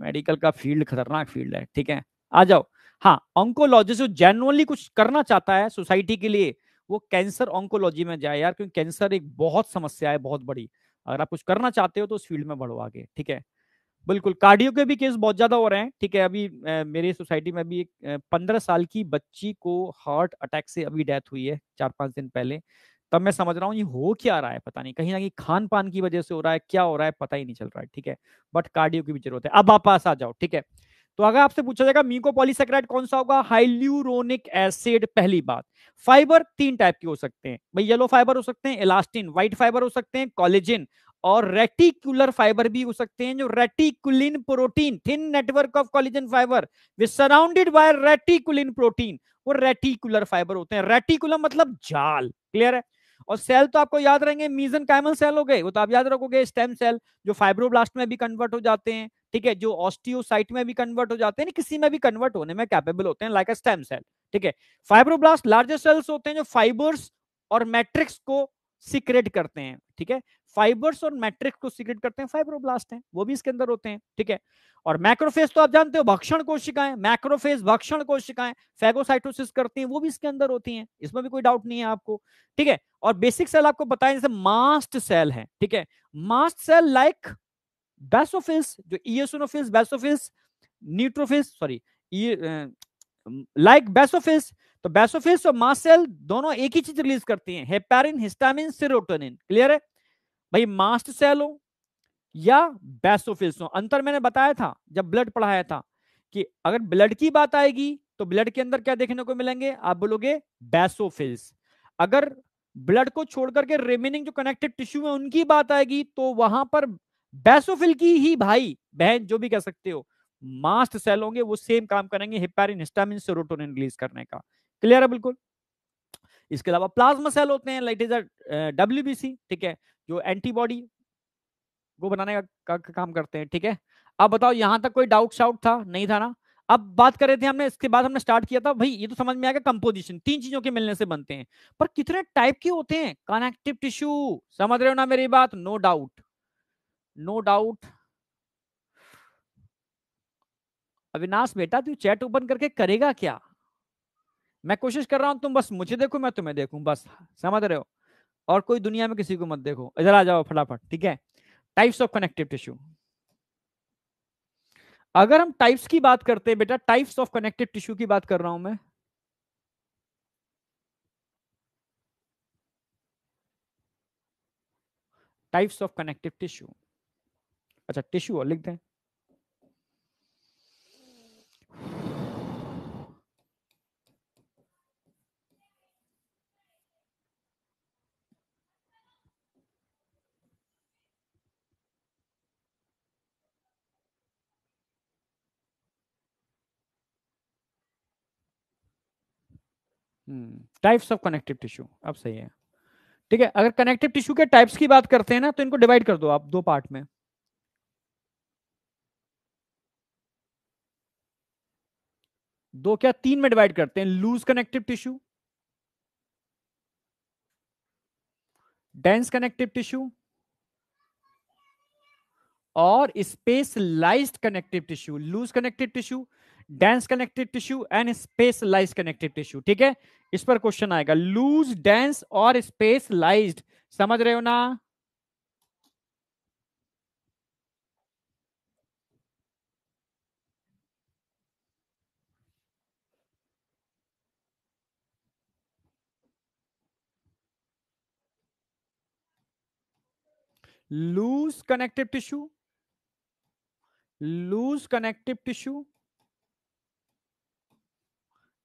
मेडिकल का फील्ड खतरनाक फील्ड है ठीक है आ जाओ हाँ ऑंकोलॉजिस्ट जो जेनुअनली कुछ करना चाहता है सोसाइटी के लिए वो कैंसर ऑन्कोलॉजी में जाए यार क्योंकि कैंसर एक बहुत समस्या है बहुत बड़ी अगर आप कुछ करना चाहते हो तो उस फील्ड में बढ़ो आगे ठीक है बिल्कुल कार्डियो के भी केस बहुत ज्यादा हो रहे हैं ठीक है अभी ए, मेरे सोसाइटी में अभी एक पंद्रह साल की बच्ची को हार्ट अटैक से अभी डेथ हुई है चार पांच दिन पहले तब मैं समझ रहा हूँ ये हो क्या रहा है पता नहीं कहीं ना कहीं खान पान की वजह से हो रहा है क्या हो रहा है पता ही नहीं चल रहा है ठीक है बट कार्डियो की भी जरूरत है अब आप पास आ जाओ ठीक है तो अगर आपसे पूछा जाएगा मीको पॉलीसेक्राइड कौन सा होगा हाइल्यूरोनिक एसिड पहली बात फाइबर तीन टाइप के हो सकते हैं भाई येलो फाइबर हो सकते हैं इलास्टिन व्हाइट फाइबर हो सकते हैं कॉलेजिन और रेटिकुलर फाइबर भी हो सकते हैं जो reticulin protein thin network of collagen fibre with surrounded by reticulin protein वो रेटिकुलर फाइबर होते हैं रेटिकुलम मतलब जाल क्लियर है और सेल तो आपको याद रहेंगे मीजन कैमल सेल हो गए वो तो आप याद रखोगे स्टेम सेल जो फाइब्रोब्लास्ट में भी कन्वर्ट हो जाते हैं ठीक है जो ऑस्टियोसाइट में भी कन्वर्ट हो जाते हैं किसी में भी कन्वर्ट होने में कैपेबल होते हैं लाइक अ स्टेम सेल ठीक है फाइब्रोब्लास्ट लार्जर सेल्स होते हैं जो फाइबर्स और मैट्रिक्स को सिक्रेट करते हैं ठीक है फाइबर्स और मैट्रिक्स को सिक्रेट करते हैं फाइब्रोब्लास्ट हैं वो भी इसके अंदर होते हैं ठीक है और मैक्रोफेज तो आप जानते हो भक्षण कोशिकाएं मैक्रोफेज भक्षण कोशिकाएं फेगोसाइटोसिस करती हैं वो भी इसके अंदर होती हैं इसमें भी कोई डाउट नहीं है आपको ठीक है और बेसिक सेल आपको बताएं जैसे मास्ट सेल है ठीक है mast cell like like basophils जो ईएसोनोफिस बैसोफिस न्यूट्रोफिस सॉरी लाइक बैसोफिस तो बैसोफिस और मासेल दोनों एक ही चीज रिलीज करती हैं हेपेरिन हिस्टामिन सिरोटोनिन क्लियर है भाई मास्ट सेल हो या बैसोफिस हो अंतर मैंने बताया था जब ब्लड पढ़ाया था कि अगर ब्लड की बात आएगी तो ब्लड के अंदर क्या देखने को मिलेंगे आप बोलोगे बैसोफिल्स अगर ब्लड को छोड़कर के रिमेनिंग जो कनेक्टेड टिश्यू है उनकी बात आएगी तो वहां पर बैसोफिल की ही भाई बहन जो भी कह सकते हो मास्ट सेल होंगे वो सेम काम करेंगे हिपेरिन हिस्टामिन सेरोटोनिन रिलीज करने का क्लियर है बिल्कुल इसके अलावा प्लाज्मा सेल होते हैं लाइट इज डब्ल्यू ठीक है जो एंटीबॉडी वो बनाने का, का, का काम करते हैं ठीक है अब बताओ यहां तक कोई डाउट शाउट था नहीं था ना अब बात कर रहे थे हमने इसके बाद हमने स्टार्ट किया था भाई ये तो समझ में आएगा कंपोजिशन तीन चीजों के मिलने से बनते हैं पर कितने टाइप के होते हैं कनेक्टिव टिश्यू समझ रहे हो ना मेरी बात no doubt no doubt Avinash बेटा तू चैट ओपन करके करेगा क्या मैं कोशिश कर रहा हूं तुम बस मुझे देखो मैं तुम्हें देखूं बस समझ रहे हो और कोई दुनिया में किसी को मत देखो इधर आ जाओ फटाफट ठीक है टाइप्स ऑफ कनेक्टिव टिश्यू अगर हम टाइप्स की बात करते हैं बेटा टाइप्स ऑफ कनेक्टिव टिश्यू की बात कर रहा हूं मैं टाइप्स ऑफ कनेक्टिव टिश्यू अच्छा टिश्यू और लिख दें टाइप्स ऑफ कनेक्टिव टिश्यू अब सही है ठीक है अगर कनेक्टिव टिश्यू के टाइप्स की बात करते हैं ना तो इनको डिवाइड कर दो आप दो पार्ट में दो क्या तीन में डिवाइड करते हैं loose connective tissue dense connective tissue और specialised connective tissue loose connective tissue dense connective tissue and specialised connective tissue ठीक है इस पर क्वेश्चन आएगा लूज डेंस और स्पेशलाइज्ड समझ रहे हो ना loose connective tissue loose connective tissue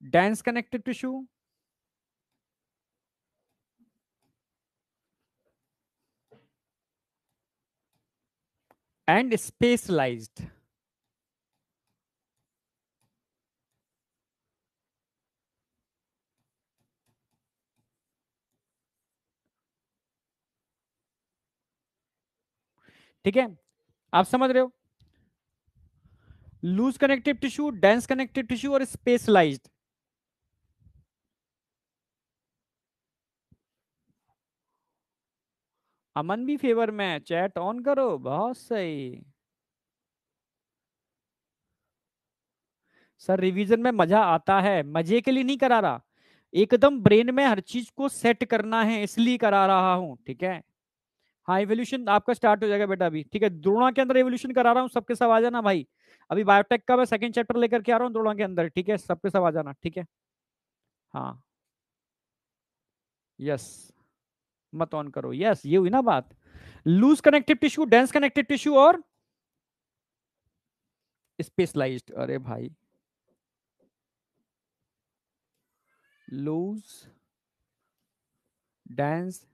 dense connective tissue and spatialized ठीक है आप समझ रहे हो loose connective tissue dense connective tissue और स्पेशलाइज्ड अमन भी फेवर में चैट ऑन करो बहुत सही सर रिवीजन में मजा आता है मजे के लिए नहीं करा रहा एकदम ब्रेन में हर चीज को सेट करना है इसलिए करा रहा हूं ठीक है हाँ एवोल्यूशन आपका स्टार्ट हो जाएगा बेटा अभी ठीक है द्रोणा के अंदर एवोल्यूशन करा रहा हूँ सबके सब आ जाना भाई अभी बायोटेक का मैं सेकंड चैप्टर लेकर के आ रहा हूँ द्रोणा के अंदर ठीक है सबके सब आ जाना ठीक है हाँ यस मत ऑन करो यस ये हुई ना बात loose connective tissue dense connective tissue और स्पेशलाइज अरे भाई लूज डेंस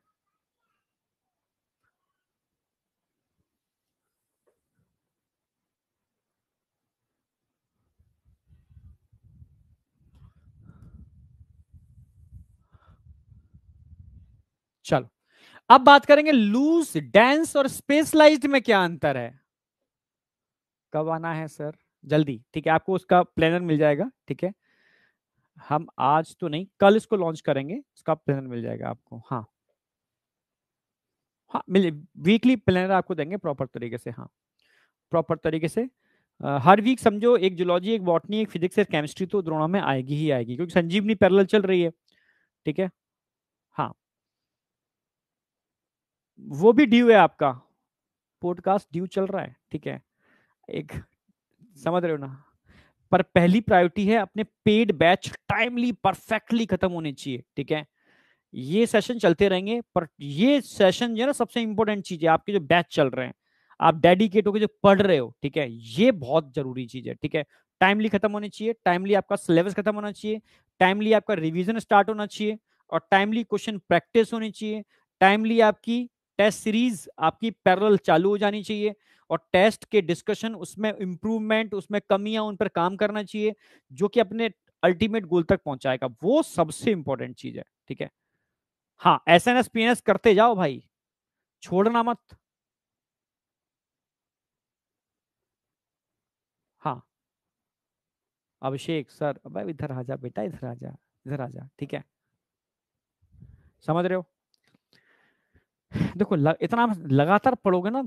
चलो अब बात करेंगे लूज डेंस और स्पेशलाइज्ड में क्या अंतर है कब आना है सर जल्दी ठीक है आपको उसका प्लानर मिल जाएगा ठीक है हम आज तो नहीं कल इसको लॉन्च करेंगे उसका प्लानर मिल जाएगा आपको हाँ हाँ मिल वीकली प्लानर आपको देंगे प्रॉपर तरीके से हाँ प्रॉपर तरीके से आ, हर वीक समझो एक जुलॉजी एक बॉटनी एक फिजिक्स एक केमिस्ट्री तो द्रोणा में आएगी ही आएगी क्योंकि संजीवनी पैरल चल रही है ठीक है वो भी ड्यू है आपका पॉडकास्ट ड्यू चल रहा है ठीक है एक समझ रहे हो ना पर पहली प्रायोरिटी है अपने पेड बैच टाइमली परफेक्टली खत्म होने चाहिए ठीक है ये सेशन चलते रहेंगे पर ये सेशन जो है ना सबसे इंपॉर्टेंट चीज है आपके जो बैच चल रहे हैं आप डेडिकेट होकर जो पढ़ रहे हो ठीक है ये बहुत जरूरी चीज है ठीक है टाइमली खत्म होनी चाहिए टाइमली आपका सिलेबस खत्म होना चाहिए टाइमली आपका रिविजन स्टार्ट होना चाहिए और टाइमली क्वेश्चन प्रैक्टिस होनी चाहिए टाइमली आपकी टेस्ट सीरीज आपकी पैरल चालू हो जानी चाहिए और टेस्ट के डिस्कशन उसमें इम्प्रूवमेंट उसमें कमियां उन पर काम करना चाहिए जो कि अपने अल्टीमेट गोल तक पहुंचाएगा वो सबसे इंपॉर्टेंट चीज है ठीक है हाँ S N S P N S करते जाओ भाई छोड़ना मत हाँ अभिषेक सर अब इधर आ जा बेटा इधर आ जा इधर आ जा ठीक है समझ रहे हो देखो ल, इतना लगातार पढ़ोगे ना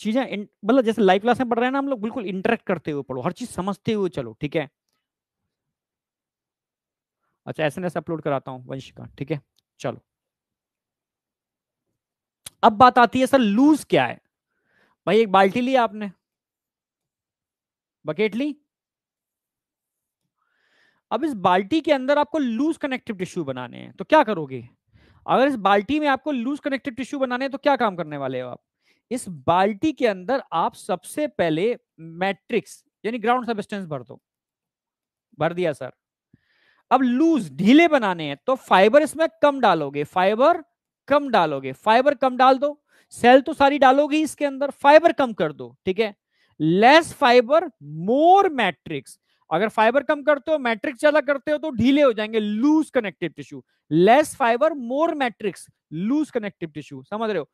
चीजें मतलब जैसे लाइव क्लास में पढ़ रहे हैं ना हम लोग बिल्कुल इंटरेक्ट करते हुए पढ़ो हर चीज समझते हुए चलो ठीक है अच्छा एस एन एस अपलोड कराता हूँ वंशिका ठीक है चलो अब बात आती है सर लूज क्या है भाई एक बाल्टी ली आपने बकेट ली अब इस बाल्टी के अंदर आपको लूज कनेक्टिव टिश्यू बनाने हैं तो क्या करोगे अगर इस बाल्टी में आपको लूज कनेक्टेड टिश्यू बनाने हैं तो क्या काम करने वाले हो आप इस बाल्टी के अंदर आप सबसे पहले मैट्रिक्स यानी ग्राउंड सबस्टेंस भर दो भर दिया सर अब लूज ढीले बनाने हैं तो फाइबर इसमें कम डालोगे फाइबर कम डालोगे फाइबर कम डाल दो सेल तो सारी डालोगे इसके अंदर फाइबर कम कर दो ठीक है लेस फाइबर मोर मैट्रिक्स अगर फाइबर कम करते हो मैट्रिक्स ज्यादा करते हो तो ढीले हो जाएंगे loose connective tissue less fibre more matrix loose connective tissue समझ रहे हो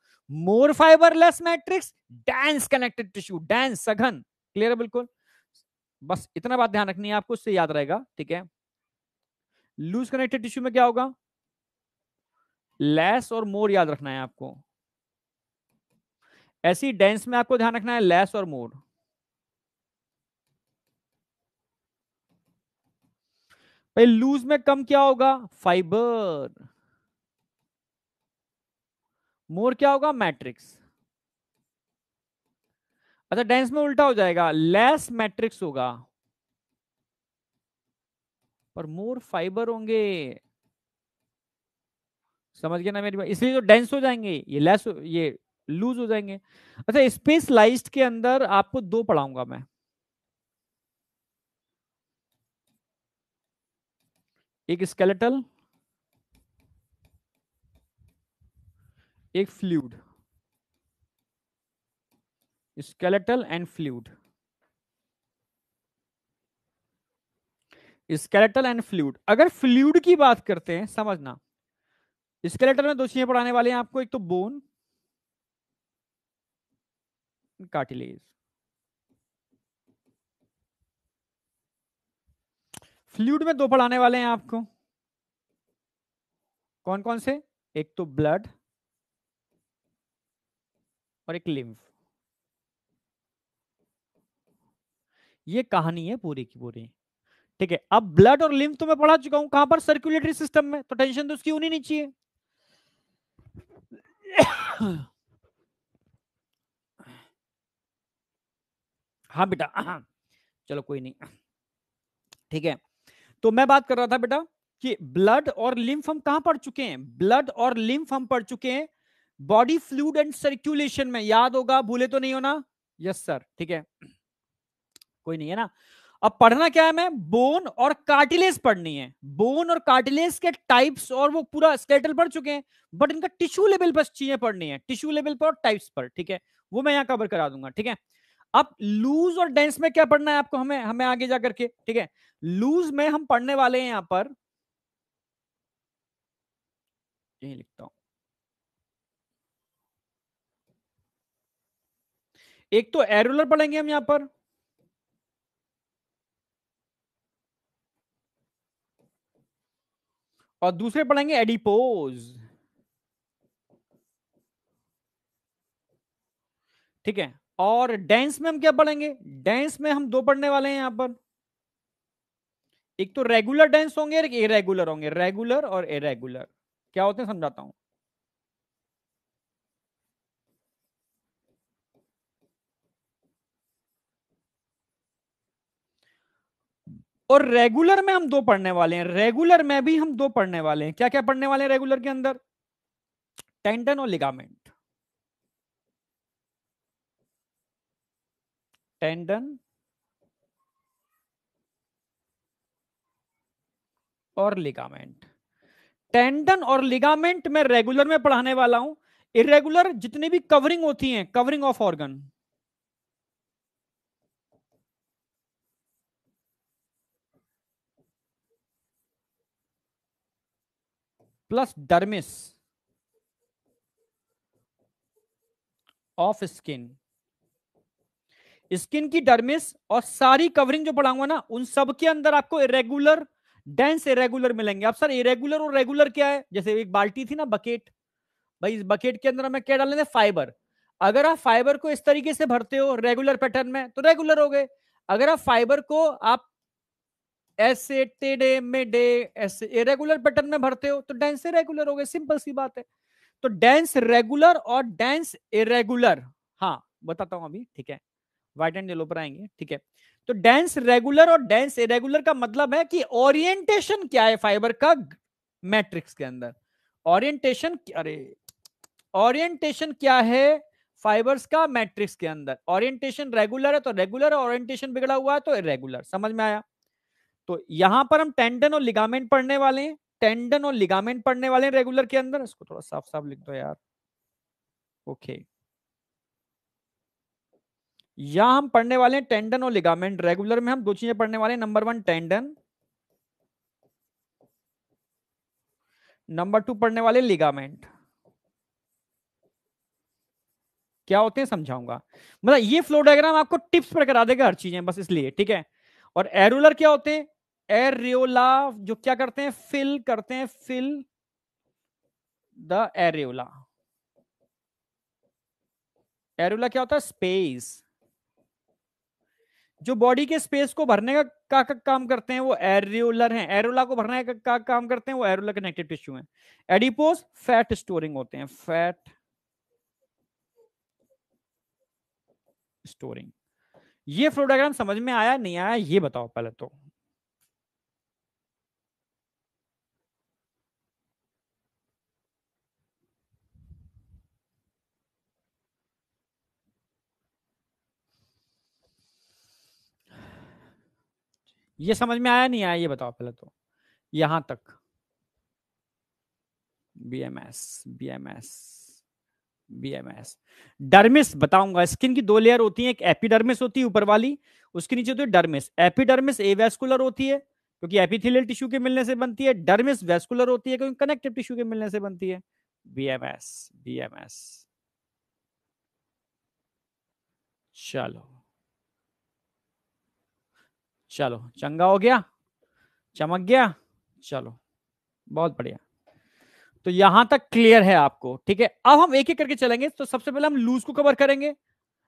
more fibre less matrix dense connected tissue dense सघन क्लियर है बिल्कुल बस इतना बात ध्यान रखनी है आपको उससे याद रहेगा ठीक है लूज कनेक्टेड टिश्यू में क्या होगा लेस और मोर याद रखना है आपको ऐसी डेंस में आपको ध्यान रखना है लेस और मोर भाई लूज में कम क्या होगा फाइबर मोर क्या होगा मैट्रिक्स अच्छा डेंस में उल्टा हो जाएगा लेस मैट्रिक्स होगा पर मोर फाइबर होंगे समझ गया ना मेरी बात इसलिए तो डेंस हो जाएंगे ये लेस ये लूज हो जाएंगे अच्छा स्पेस के अंदर आपको दो पढ़ाऊंगा मैं एक स्केलेटल एक fluid skeletal and fluid skeletal and fluid अगर फ्लूड की बात करते हैं समझना स्केलेटल में दो चीजें पढ़ाने वाले हैं आपको एक तो बोन कार्टिलेज फ्लूड में दो पढ़ाने वाले हैं आपको कौन कौन से एक तो ब्लड और एक लिम्फ ये कहानी है पूरी की पूरी ठीक है अब ब्लड और लिम्फ तो मैं पढ़ा चुका हूं कहां पर सर्कुलेटरी सिस्टम में तो टेंशन तो उसकी होनी नहीं चाहिए हाँ बेटा चलो कोई नहीं ठीक है तो मैं बात कर रहा था बेटा कि ब्लड और लिम्फ हम कहां पढ़ चुके हैं ब्लड और लिम्फ हम पढ़ चुके हैं बॉडी फ्लूड एंड सर्क्यूलेशन में याद होगा भूले तो नहीं होना यस सर ठीक है कोई नहीं है ना अब पढ़ना क्या है मैं बोन और कार्टिलेज पढ़नी है बोन और कार्टिलेज के टाइप्स और वो पूरा स्केटल पढ़ चुके हैं बट इनका टिश्यू लेवल पर चीजें पढ़नी है टिश्यू लेवल पर और टाइप्स पर ठीक है वो मैं यहाँ कवर करा दूंगा ठीक है अब लूज और डेंस में क्या पढ़ना है आपको हमें हमें आगे जाकर के ठीक है लूज में हम पढ़ने वाले हैं यहां पर यही लिखता हूं एक तो एरुलर पढ़ेंगे हम यहां पर और दूसरे पढ़ेंगे एडिपोज ठीक है और डेंस में हम क्या पढ़ेंगे डेंस में हम दो पढ़ने वाले हैं यहां पर एक तो रेगुलर डेंस होंगे और इरेगुलर होंगे रेगुलर और इरेगुलर क्या होते हैं समझाता हूं और रेगुलर में हम दो पढ़ने वाले हैं रेगुलर में भी हम दो पढ़ने वाले हैं क्या क्या पढ़ने वाले हैं रेगुलर के अंदर टेंडन और लिगामेंट टेंडन और लिगामेंट टेंडन और लिगामेंट में रेगुलर में पढ़ाने वाला हूं इरेगुलर जितनी भी कवरिंग होती है covering of organ plus dermis of skin skin की डर्मिस और सारी कवरिंग जो पढ़ाऊंगा ना उन सब के अंदर आपको इरेगुलर डेंस इरेगुलर मिलेंगे आप सर इरेगुलर और रेगुलर क्या है जैसे एक बाल्टी थी ना बकेट भाई इस बकेट के अंदर हमें क्या डाल लेते फाइबर अगर आप फाइबर को इस तरीके से भरते हो रेगुलर पैटर्न में तो रेगुलर हो गए अगर आप फाइबर को आप ऐसे में डे ऐसे इरेगुलर पैटर्न में भरते हो तो डेंस इरेगुलर हो गए सिंपल सी बात है तो डेंस रेगुलर और डेंस इरेगुलर हाँ बताता हूं अभी ठीक है व्हाइट एंड येलो पर आएंगे ठीक है तो डेंस रेगुलर और डेंस इरेगुलर का मतलब है कि ओरिएंटेशन क्या है फाइबर का मैट्रिक्स के अंदर ओरिएंटेशन अरे ओरिएंटेशन क्या है फाइबर्स का मैट्रिक्स के अंदर ओरिएंटेशन रेगुलर है तो रेगुलर ओरिएंटेशन बिगड़ा हुआ है तो इरेगुलर समझ में आया तो यहां पर हम टेंडन और लिगामेंट पढ़ने वाले हैं टेंडन और लिगामेंट पढ़ने वाले हैं रेगुलर के अंदर इसको थोड़ा साफ साफ लिख दो यार ओके okay. या हम पढ़ने वाले हैं टेंडन और लिगामेंट रेगुलर में हम दो चीजें पढ़ने वाले हैं number one tendon number two पढ़ने वाले लिगामेंट क्या होते हैं समझाऊंगा मतलब ये फ्लो डायग्राम आपको टिप्स पर करा देगा हर चीजें बस इसलिए ठीक है और एरुलर क्या होते हैं एरियोला जो क्या करते हैं फिल करते हैं फिल द एरियोला एरोला क्या होता है स्पेस जो बॉडी के स्पेस को भरने का, का, का काम करते हैं वो एरोलर हैं एरोला को भरने का, का काम करते हैं वो एरोला कनेक्टेड टिश्यू हैं एडिपोज फैट स्टोरिंग होते हैं फैट स्टोरिंग ये फ्लोडाग्राम समझ में आया नहीं आया ये बताओ पहले तो ये समझ में आया नहीं आया ये बताओ पहले तो यहां तक B M S B M S B M S dermis बताऊंगा स्किन की दो लेयर होती है एक एपिडर्मिस होती है ऊपर वाली उसके नीचे तो है डर्मिस एपिडर्मिस एवेस्कुलर होती है क्योंकि एपिथिलियल टिश्यू के मिलने से बनती है डर्मिस वेस्कुलर होती है क्योंकि कनेक्टिव टिश्यू के मिलने से बनती है बीएमएस बीएमएस चलो चलो चंगा हो गया चमक गया चलो बहुत बढ़िया तो यहां तक क्लियर है आपको ठीक है अब हम एक एक करके चलेंगे तो सबसे पहले हम लूज को कवर करेंगे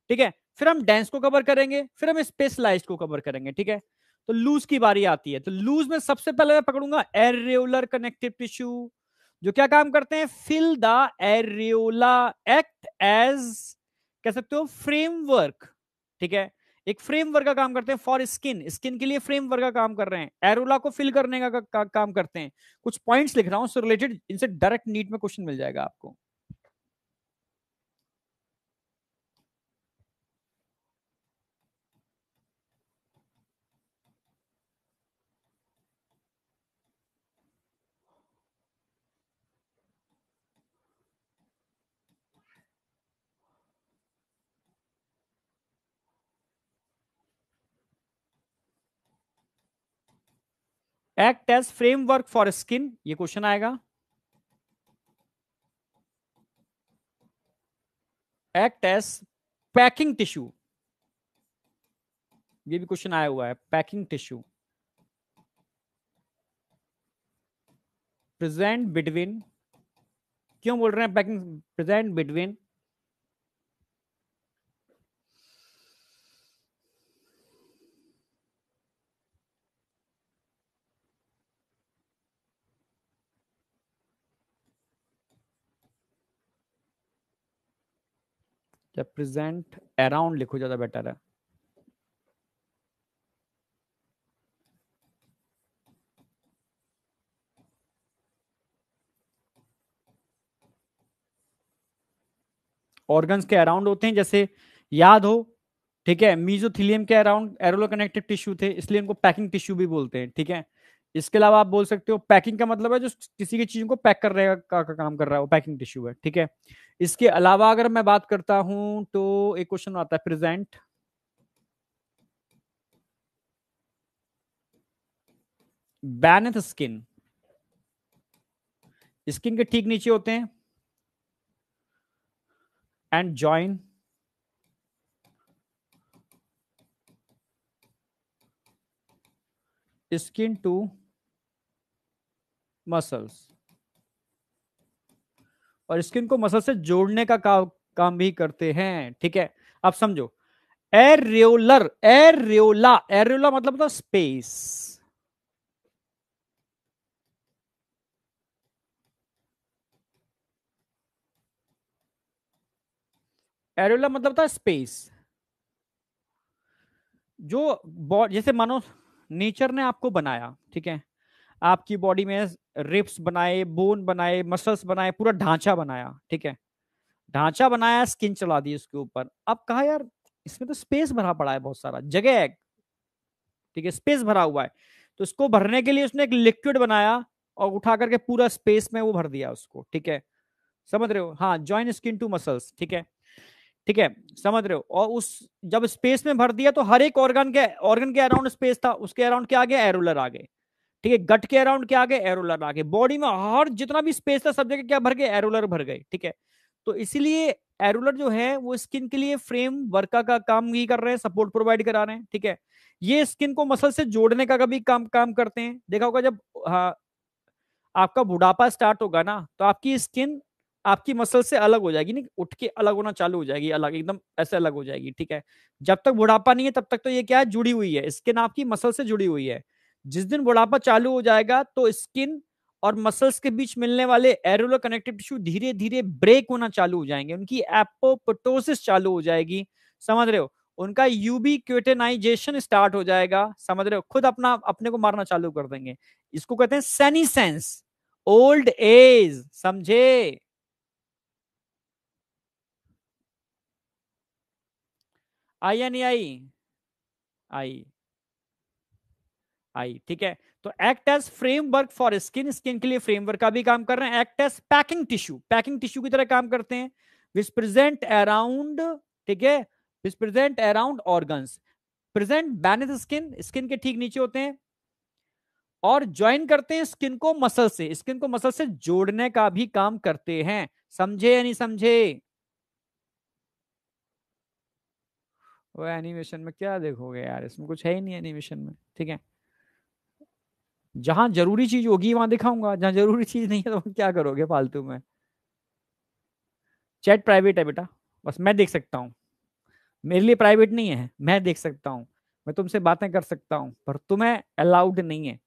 ठीक है फिर हम डेंस को कवर करेंगे फिर हम स्पेशलाइज को कवर करेंगे ठीक है तो लूज की बारी आती है तो लूज में सबसे पहले मैं पकड़ूंगा एरियोलर कनेक्टिव टिश्यू जो क्या काम करते हैं fill the areola act as कह सकते हो फ्रेमवर्क ठीक है एक फ्रेमवर्क का काम करते हैं फॉर स्किन स्किन के लिए फ्रेमवर्क का काम कर रहे हैं एरोला को फिल करने का, का, का काम करते हैं कुछ पॉइंट्स लिख रहा हूं उससे रिलेटेड इनसे डायरेक्ट नीट में क्वेश्चन मिल जाएगा आपको act as framework for skin ये क्वेश्चन आएगा एक्ट एज पैकिंग टिश्यू ये भी क्वेश्चन आया हुआ है पैकिंग टिश्यू प्रेजेंट बिटवीन क्यों बोल रहे हैं पैकिंग प्रेजेंट बिटवीन या प्रेजेंट अराउंड लिखो ज्यादा बेटर है ऑर्गन्स के अराउंड होते हैं जैसे याद हो ठीक है मीजोथिलियम के अराउंड एरोलो कनेक्टेड टिश्यू थे इसलिए इनको पैकिंग टिश्यू भी बोलते हैं ठीक है इसके अलावा आप बोल सकते हो पैकिंग का मतलब है जो किसी की चीज को पैक करने का, का, का काम कर रहा है वो पैकिंग टिश्यू है ठीक है इसके अलावा अगर मैं बात करता हूं तो एक क्वेश्चन आता है प्रेजेंट बैनथ स्किन स्किन के ठीक नीचे होते हैं and join skin to muscles और स्किन को मसल से जोड़ने का, का काम भी करते हैं ठीक है आप समझो एरियोलर एरियोला एरियोला मतलब था स्पेस एरियोला मतलब था स्पेस जो जैसे मानो नेचर ने आपको बनाया ठीक है आपकी बॉडी में रिप्स बनाए बोन बनाए मसल्स बनाए पूरा ढांचा बनाया ठीक है ढांचा बनाया स्किन चला दी उसके ऊपर अब कहा यार इसमें तो स्पेस भरा पड़ा है बहुत सारा जगह है ठीक है स्पेस भरा हुआ है तो इसको भरने के लिए उसने एक लिक्विड बनाया और उठा करके पूरा स्पेस में वो भर दिया उसको ठीक है समझ रहे हो हाँ ज्वाइन स्किन टू मसल्स ठीक है ठीक है समझ रहे हो और उस जब स्पेस में भर दिया तो हर एक ऑर्गन के ऑर्गन के अराउंड स्पेस था उसके अराउंड क्या आ गया एरोलर आ गए ठीक है गट के अराउंड क्या आ गए एरोलर आ गए बॉडी में हर जितना भी स्पेस था सब जगह क्या भर गए एरोलर भर गए ठीक है तो इसीलिए एरोलर जो है वो स्किन के लिए फ्रेम वर्का का काम ही कर रहे हैं सपोर्ट प्रोवाइड करा रहे हैं ठीक है ये स्किन को मसल से जोड़ने का भी काम काम करते हैं देखा होगा जब हाँ आपका बुढ़ापा स्टार्ट होगा ना तो आपकी स्किन आपकी मसल से अलग हो जाएगी नहीं उठ के अलग होना चालू हो जाएगी अलग एकदम ऐसे अलग हो जाएगी ठीक है जब तक बुढ़ापा नहीं है तब तक तो ये क्या है जुड़ी हुई है स्किन आपकी मसल से जुड़ी हुई है जिस दिन बुढ़ापा चालू हो जाएगा तो स्किन और मसल्स के बीच मिलने वाले एरोलो कनेक्टिव टिश्यू धीरे धीरे ब्रेक होना चालू हो जाएंगे उनकी एपोपोटोसिस चालू हो जाएगी समझ रहे हो उनका यूबी क्यूटेनाइजेशन स्टार्ट हो जाएगा समझ रहे हो खुद अपना अपने को मारना चालू कर देंगे इसको कहते हैं सेनिसेंस ओल्ड एज समझे आई या नहीं आई आई आई ठीक है तो act as framework for skin skin के लिए फ्रेमवर्क का भी काम कर रहे हैं act as packing tissue packing tissue की तरह काम करते हैं विच प्रेजेंट अराउंड ठीक है which present around organs present beneath skin skin के ठीक नीचे होते हैं और ज्वाइन करते हैं स्किन को मसल से स्किन को मसल से जोड़ने का भी काम करते हैं समझे या नहीं समझे वो एनिमेशन में क्या देखोगे यार इसमें कुछ है ही नहीं एनिमेशन में ठीक है जहां जरूरी चीज होगी वहां दिखाऊंगा जहां जरूरी चीज नहीं है तो क्या करोगे फालतू में चैट प्राइवेट है बेटा बस मैं देख सकता हूँ मेरे लिए प्राइवेट नहीं है मैं देख सकता हूँ मैं तुमसे बातें कर सकता हूँ पर तुम्हें अलाउड नहीं है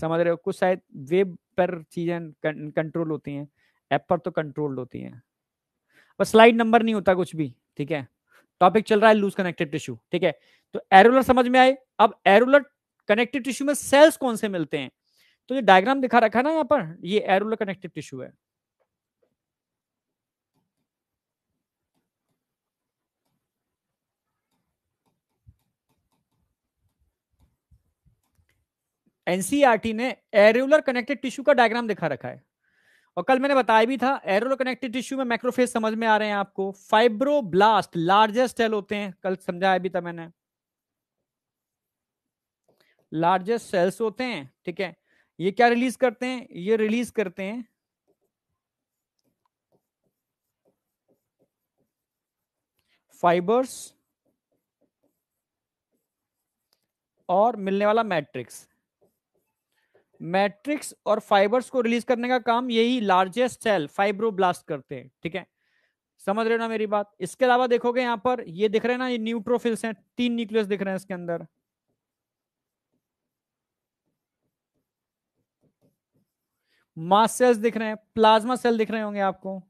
समझ रहे हो कुछ शायद वेब पर चीजें कंट्रोल होती हैं ऐप पर तो कंट्रोल होती हैं बस स्लाइड नंबर नहीं होता कुछ भी ठीक है टॉपिक चल रहा है लूज कनेक्टिव टिश्यू ठीक है तो एरुलर समझ में आए अब एरुलर कनेक्टिव टिश्यू में सेल्स कौन से मिलते हैं तो ये डायग्राम दिखा रखा है ना यहाँ पर ये एरुलर कनेक्टिव टिश्यू है एनसीआरटी e ने एरुलर कनेक्टेड टिश्यू का डायग्राम दिखा रखा है और कल मैंने बताया भी था एरोलो कनेक्टेड टिश्यू में मैक्रोफेज समझ में आ रहे हैं आपको फाइब्रो ब्लास्ट लार्जेस्ट सेल होते हैं कल समझाया भी था मैंने लार्जेस्ट सेल्स होते हैं ठीक है ये क्या रिलीज करते हैं ये रिलीज करते हैं फाइबर्स और मिलने वाला मैट्रिक्स मैट्रिक्स और फाइबर्स को रिलीज करने का काम यही लार्जेस्ट सेल फाइब्रोब्लास्ट करते हैं ठीक है समझ रहे हो ना मेरी बात इसके अलावा देखोगे यहाँ पर ये दिख रहे हैं ना ये न्यूट्रोफिल्स हैं तीन न्यूक्लियस दिख रहे हैं इसके अंदर मास सेल्स दिख रहे हैं प्लाज्मा सेल दिख रहे होंगे आपको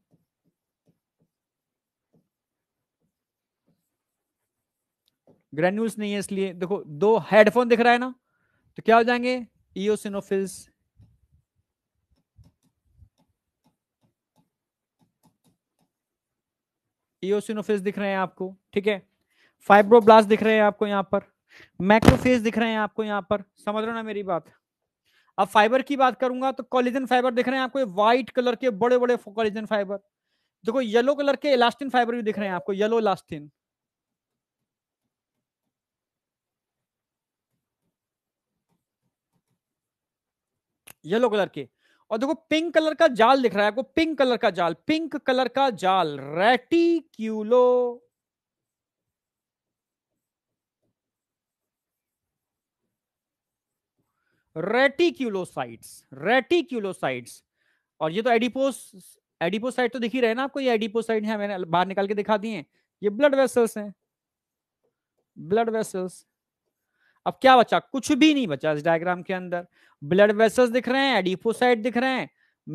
ग्रेन्यूल्स नहीं है इसलिए देखो दो हेडफोन दिख रहा है ना तो क्या हो जाएंगे eosinophils eosinophils दिख रहे हैं आपको ठीक है फाइब्रोब्लास्ट दिख रहे हैं आपको यहां पर मैक्रोफेज दिख रहे हैं आपको यहाँ पर समझ रहे हो ना मेरी बात अब फाइबर की बात करूंगा तो कॉलिजन फाइबर दिख रहे हैं आपको व्हाइट कलर के बड़े बड़े कॉलिजन फाइबर देखो येलो कलर के इलास्टिन फाइबर भी दिख रहे हैं आपको येलो इलास्टिन येलो कलर के और देखो पिंक कलर का जाल दिख रहा है आपको पिंक कलर का जाल पिंक कलर का जाल रेटिक्यूलो रेटिक्यूलोसाइट्स रेटिक्यूलोसाइट्स और ये तो एडिपोस एडिपोसाइट तो दिख ही रहे ना आपको ये एडिपोसाइट है मैंने बाहर निकाल के दिखा दिए ये ब्लड वेसल्स हैं ब्लड वेसल्स अब क्या बचा कुछ भी नहीं बचा इस डायग्राम के अंदर ब्लड वेसल्स दिख रहे हैं एडिपोसाइट दिख रहे हैं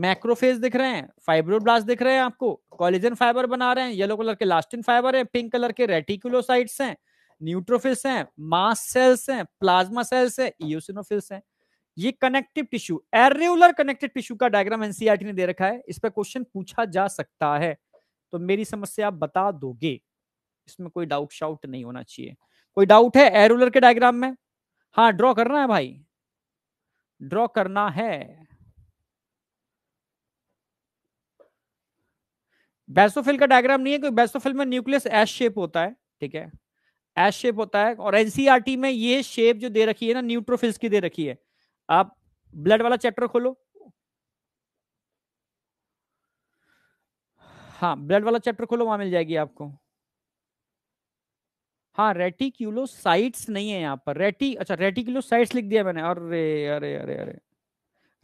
मैक्रोफेज दिख रहे हैं फाइब्रोब्लास्ट दिख रहे हैं आपको कॉलेजन फाइबर बना रहे हैं येलो कलर के लास्टिन फाइबर है पिंक कलर के रेटिकुलोसाइट्स हैं न्यूट्रोफिल्स हैं मास सेल्स हैं प्लाज्मा सेल्स हैं इोसिनोफिल्स हैं ये कनेक्टिव टिश्यू एरेगुलर कनेक्टेड टिश्यू का डायग्राम एनसीईआरटी e ने दे रखा है इस पर क्वेश्चन पूछा जा सकता है तो मेरी समस्या आप बता दोगे इसमें कोई डाउट शाउट नहीं होना चाहिए कोई डाउट है एरूलर के डायग्राम में हाँ ड्रॉ करना है भाई ड्रॉ करना है बेसोफिल का डायग्राम नहीं है क्योंकि बेसोफिल में न्यूक्लियस एस शेप होता है ठीक है एस शेप होता है और एनसीईआरटी e में ये शेप जो दे रखी है ना न्यूट्रोफिल्स की दे रखी है आप ब्लड वाला चैप्टर खोलो हाँ ब्लड वाला चैप्टर खोलो वहां मिल जाएगी आपको हाँ रेटिक्यूलोसाइट्स नहीं है यहाँ पर रेटी अच्छा रेटिक्यूलोसाइट्स लिख दिया मैंने अरे अरे अरे अरे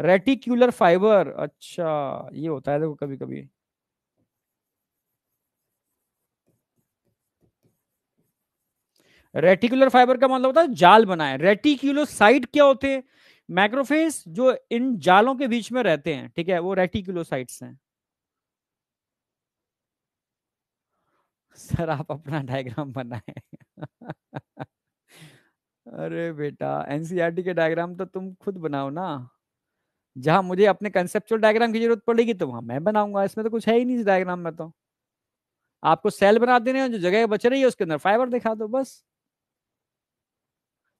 रेटिक्यूलर फाइबर अच्छा ये होता है देखो कभी कभी रेटिकुलर फाइबर का मतलब होता है जाल बनाए रेटिक्यूलोसाइट क्या होते हैं मैक्रोफेज जो इन जालों के बीच में रहते हैं ठीक है वो रेटिक्यूलोसाइट्स हैं सर आप अपना डायग्राम बनाए अरे बेटा एनसीआर e के डायग्राम तो तुम खुद बनाओ ना जहां मुझे अपने कंसेप्चुअल डायग्राम की जरूरत पड़ेगी तो वहां मैं बनाऊंगा इसमें तो कुछ है ही नहीं इस डायग्राम में तो आपको सेल बना देने जो जगह बच रही है उसके अंदर फाइबर दिखा दो बस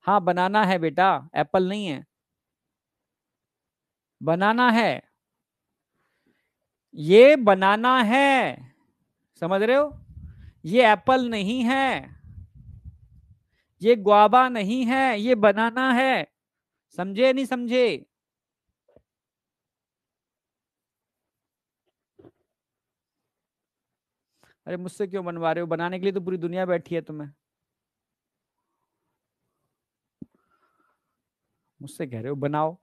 हाँ बनाना है बेटा एप्पल नहीं है बनाना है ये बनाना है समझ रहे हो ये एप्पल नहीं है ये ग्वाबा नहीं है ये बनाना है समझे नहीं समझे अरे मुझसे क्यों बनवा रहे हो बनाने के लिए तो पूरी दुनिया बैठी है तुम्हें मुझसे कह रहे हो बनाओ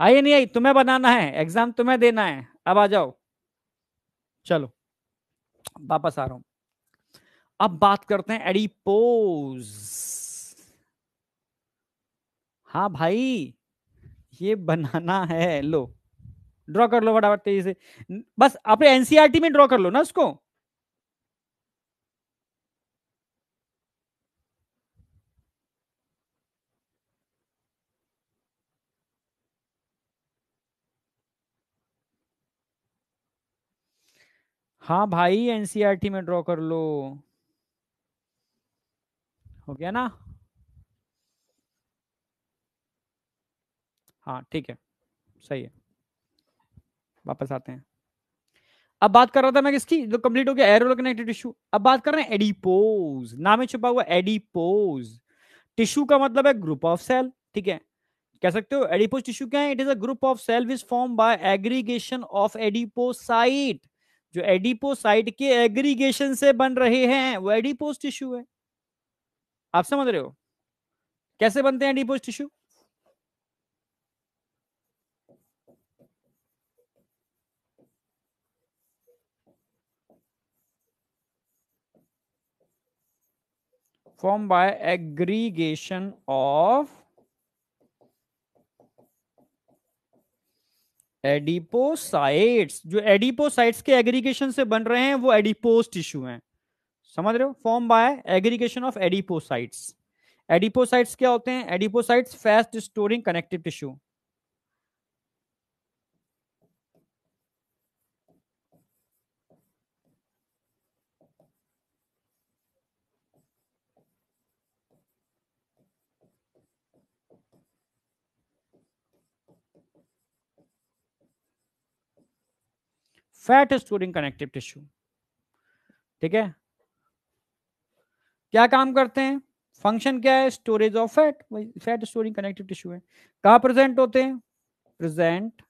आई नहीं आई तुम्हें बनाना है एग्जाम तुम्हें देना है अब आ जाओ चलो वापस आ रहा हूं अब बात करते हैं एडिपोज हाँ भाई ये बनाना है लो ड्रॉ कर लो बड़ा तेजी से बस अपने एनसीआरटी में ड्रॉ कर लो ना उसको हाँ भाई एनसीईआरटी e में ड्रॉ कर लो हो गया ना हाँ ठीक है सही है वापस आते हैं अब बात कर रहा था मैं किसकी जो कंप्लीट हो गया एरोल कनेक्टेड टिश्यू अब बात कर रहे हैं एडिपोज नाम में छुपा हुआ एडिपोज टिश्यू का मतलब है ग्रुप ऑफ सेल ठीक है कह सकते हो एडिपोज टिश्यू क्या है it is a group of cell which form by aggregation of adipocyte जो एडिपोसाइट के एग्रीगेशन से बन रहे हैं वो एडिपोस टिश्यू है आप समझ रहे हो कैसे बनते हैं adipose tissue form by aggregation of adipocytes जो एडिपोसाइट्स के एग्रीगेशन से बन रहे हैं वो एडिपोज टिश्यू हैं समझ रहे हो form by aggregation of adipocytes adipocytes क्या होते हैं एडिपोसाइट्स फैस्ट storing connective tissue fat storing connective tissue ठीक है क्या काम करते हैं फंक्शन क्या है storage of fat fat storing connective tissue है कहा प्रेजेंट होते हैं present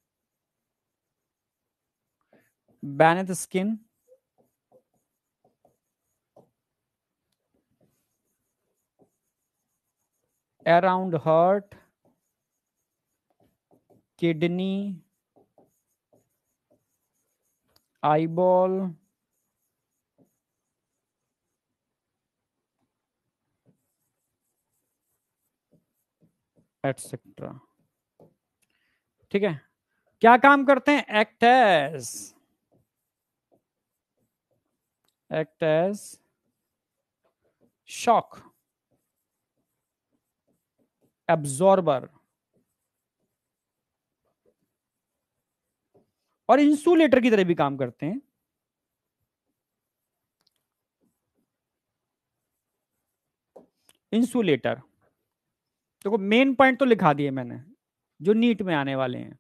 beneath skin around heart kidney eyeball. Etcetera ठीक है क्या काम करते हैं act as act as shock absorber और इंसुलेटर की तरह भी काम करते हैं इंसुलेटर देखो मेन पॉइंट तो लिखा दिए मैंने जो नीट में आने वाले हैं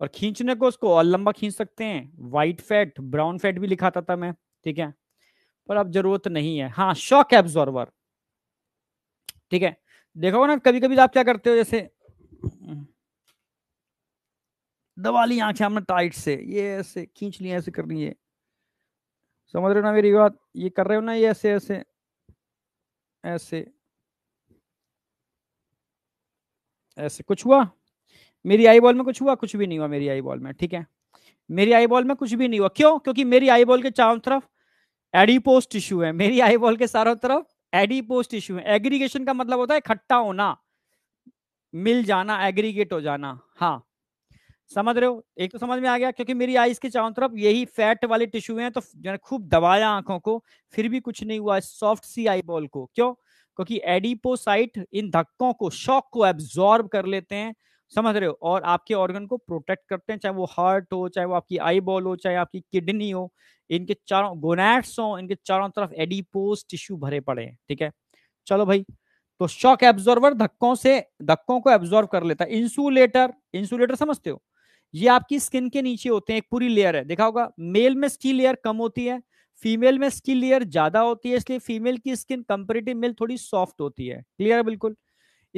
और खींचने को उसको और लंबा खींच सकते हैं व्हाइट फैट ब्राउन फैट भी लिखाता था मैं ठीक है पर अब जरूरत नहीं है हाँ शॉक एब्जॉर्वर ठीक है देखो ना कभी कभी आप क्या करते हो जैसे दबा ली आंखें हमने टाइट से ये ऐसे खींच लिया ऐसे कर लिए समझ रहे हो ना मेरी बात ये कर रहे हो ना ये ऐसे ऐसे ऐसे ऐसे कुछ हुआ मेरी आई बॉल में कुछ हुआ कुछ भी नहीं हुआ मेरी आई बॉल में ठीक है मेरी आई बॉल में कुछ भी नहीं हुआ क्यों क्योंकि मेरी आई बॉल के चारों तरफ एडीपोस्ट टिश्यू है मेरी आई बॉल के चारों तरफ एडीपोस्ट टिश्यू है एग्रीगेशन का मतलब होता है इकट्ठा होना मिल जाना एग्रीगेट हो जाना हाँ समझ रहे हो एक तो समझ में आ गया क्योंकि मेरी आईज के चारों तरफ यही फैट वाले टिश्यू हैं तो खूब दबाया आंखों को फिर भी कुछ नहीं हुआ सॉफ्ट सी आई बॉल को क्यों क्योंकि एडिपोसाइट इन धक्कों को शॉक को एब्जॉर्ब कर लेते हैं समझ रहे हो और आपके ऑर्गन को प्रोटेक्ट करते हैं चाहे वो हार्ट हो चाहे वो आपकी आई बॉल हो चाहे आपकी किडनी हो इनके चारों गोनेट्स हो इनके चारों तरफ एडिपोस टिश्यू भरे पड़े हैं ठीक है चलो भाई तो शॉक एब्जॉर्वर धक्कों से धक्कों को एब्जॉर्व कर लेता है इंसुलेटर इंसुलेटर समझते हो ये आपकी स्किन के नीचे होते हैं एक पूरी लेयर है देखा होगा मेल में स्किन लेयर कम होती है फीमेल में स्किन लेयर ज्यादा होती है इसलिए फीमेल की स्किन कंपेरेटिव मेल थोड़ी सॉफ्ट होती है क्लियर है बिल्कुल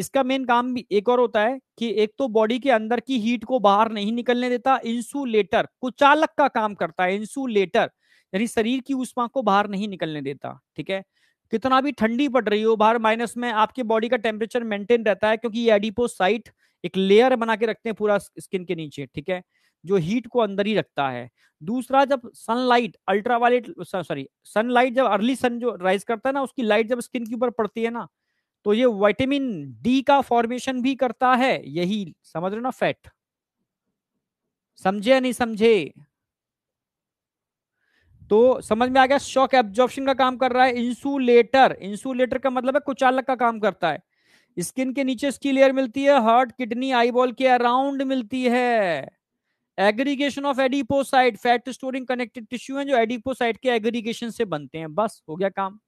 इसका मेन काम भी एक और होता है कि एक तो बॉडी के अंदर की हीट को बाहर नहीं निकलने देता इंसुलेटर कुचालक का काम करता है इंसुलेटर यानी शरीर की उष्मा को बाहर नहीं निकलने देता ठीक है कितना भी ठंडी पड़ रही हो बाहर माइनस में आपके बॉडी का टेम्परेचर मेंटेन रहता है क्योंकि ये एडिपोसाइट एक लेयर बना के रखते हैं पूरा स्किन के नीचे ठीक है जो हीट को अंदर ही रखता है दूसरा जब सनलाइट अल्ट्रावायलेट सॉरी सनलाइट जब अर्ली सन जो राइज करता है ना उसकी लाइट जब स्किन के ऊपर पड़ती है ना तो ये वाइटामिन डी का फॉर्मेशन भी करता है यही समझ रहे ना फैट समझे या नहीं समझे तो समझ में आ गया शॉक एब्जॉर्प्शन का काम कर रहा है इंसुलेटर इंसुलेटर का मतलब है कुचालक का काम करता है स्किन के नीचे इसकी लेयर मिलती है हार्ट किडनी आईबॉल के अराउंड मिलती है aggregation of adipocyte fat storing connected tissue है जो एडिपोसाइट के एग्रीगेशन से बनते हैं बस हो गया काम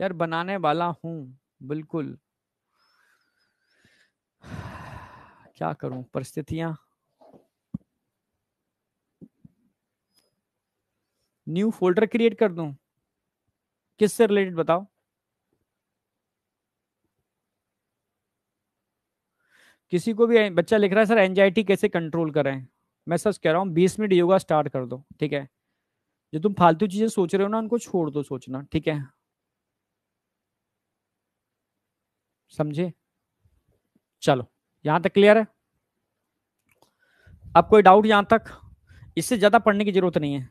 यार बनाने वाला हूं बिल्कुल क्या करूं परिस्थितियां न्यू फोल्डर क्रिएट कर दूं किससे रिलेटेड बताओ किसी को भी बच्चा लिख रहा है सर एनजाइटी कैसे कंट्रोल करें मैं सच कह रहा हूँ बीस मिनट योगा स्टार्ट कर दो ठीक है जो तुम फालतू चीजें सोच रहे हो ना उनको छोड़ दो सोचना ठीक है समझे चलो यहां तक क्लियर है अब कोई डाउट यहां तक इससे ज्यादा पढ़ने की जरूरत नहीं है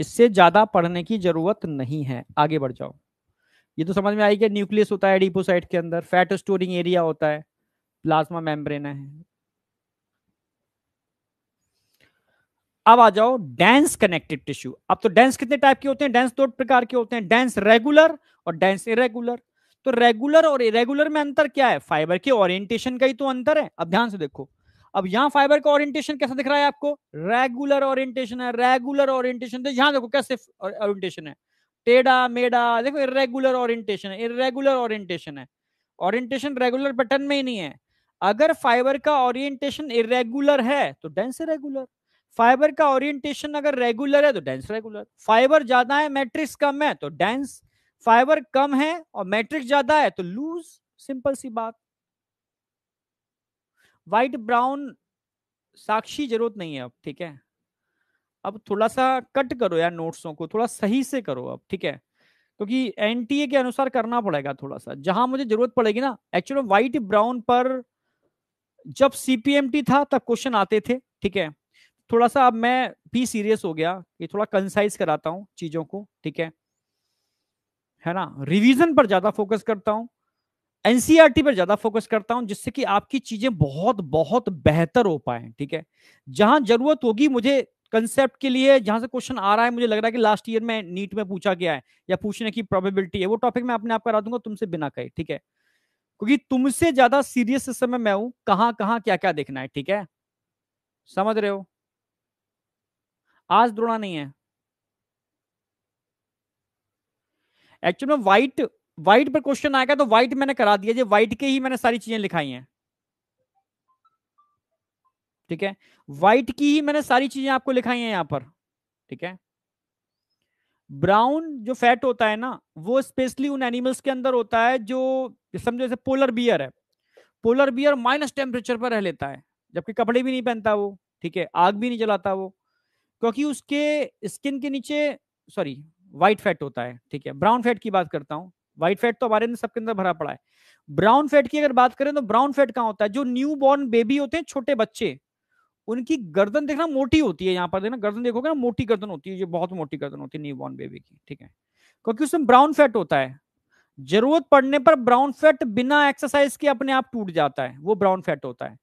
इससे ज्यादा पढ़ने की जरूरत नहीं है आगे बढ़ जाओ ये तो समझ में आई कि न्यूक्लियस होता है डिपोसाइट के अंदर फैट स्टोरिंग एरिया होता है प्लाज्मा मेम्ब्रेन है अब आ जाओ डेंस कनेक्टिव टिश्यू अब तो डेंस कितने टाइप के होते हैं डेंस दो प्रकार के होते हैं डेंस रेगुलर और डेंस इरेगुलर तो रेगुलर और इरेगुलर में अंतर क्या है फाइबर के ओरिएंटेशन का ही तो अंतर है अब ध्यान से देखो अब यहाँ फाइबर का ओरिएंटेशन कैसा दिख रहा है आपको रेगुलर ओरिएंटेशन है रेगुलर ओरिएंटेशन यहां देखो कैसे ओरिएंटेशन है टेढ़ा मेढ़ा देखो इरेगुलर ओरिएंटेशन है इरेगुलर ओरिएंटेशन है ओरिएंटेशन रेगुलर पैटर्न में ही नहीं है अगर फाइबर का ओरिएंटेशन इरेगुलर है तो डेंस रेगुलर फाइबर का ओरिएंटेशन अगर रेगुलर है तो डेंस रेगुलर फाइबर ज्यादा है मैट्रिक्स कम है तो डेंस फाइबर कम है और मैट्रिक्स ज्यादा है तो लूज सिंपल सी बात वाइट ब्राउन साक्षी जरूरत नहीं है अब ठीक है अब थोड़ा सा कट करो यार नोट्सों को थोड़ा सही से करो अब ठीक है क्योंकि तो एनटीए के अनुसार करना पड़ेगा थोड़ा सा जहां मुझे जरूरत पड़ेगी ना एक्चुअल व्हाइट ब्राउन पर जब सीपीएमटी था तब क्वेश्चन आते थे ठीक है थोड़ा सा अब मैं भी सीरियस हो गया कि थोड़ा कंसाइज कराता हूँ चीजों को ठीक है है ना रिवीजन पर ज्यादा फोकस करता हूँ एनसीआरटी पर ज्यादा फोकस करता हूं जिससे कि आपकी चीजें बहुत बहुत बेहतर हो पाए ठीक है जहां जरूरत होगी मुझे कंसेप्ट के लिए जहां से क्वेश्चन आ रहा है मुझे लग रहा है कि लास्ट ईयर में नीट में पूछा गया है या पूछने की प्रोबेबिलिटी है वो टॉपिक मैं अपने आप करा दूंगा तुमसे बिना कहे ठीक है क्योंकि तुमसे ज्यादा सीरियस इस समय मैं हूं कहां कहां क्या क्या देखना है ठीक है समझ रहे हो आज द्रोणा नहीं है एक्चुअल में व्हाइट वाइट पर क्वेश्चन आएगा तो व्हाइट मैंने करा दिया जी व्हाइट के ही मैंने सारी चीजें लिखाई हैं ठीक है व्हाइट की ही मैंने सारी चीजें आपको लिखाई हैं यहां पर ठीक है ब्राउन जो फैट होता है ना वो स्पेशली उन एनिमल्स के अंदर होता है जो समझो जैसे पोलर बियर है पोलर बियर माइनस टेम्परेचर पर रह लेता है जबकि कपड़े भी नहीं पहनता वो ठीक है आग भी नहीं जलाता वो क्योंकि उसके स्किन के नीचे सॉरी व्हाइट फैट होता है ठीक है ब्राउन फैट की बात करता हूँ व्हाइट फैट तो हमारे सबके अंदर भरा पड़ा है ब्राउन फैट की अगर बात करें तो ब्राउन फैट कहाँ होता है जो न्यू बॉर्न बेबी होते हैं छोटे बच्चे उनकी गर्दन देखना मोटी होती है यहाँ पर देखना गर्दन देखोगे ना मोटी गर्दन होती है जो बहुत मोटी गर्दन होती है न्यू बॉर्न बेबी की ठीक है क्योंकि उसमें ब्राउन फैट होता है जरूरत पड़ने पर ब्राउन फैट बिना एक्सरसाइज के अपने आप टूट जाता है वो ब्राउन फैट होता है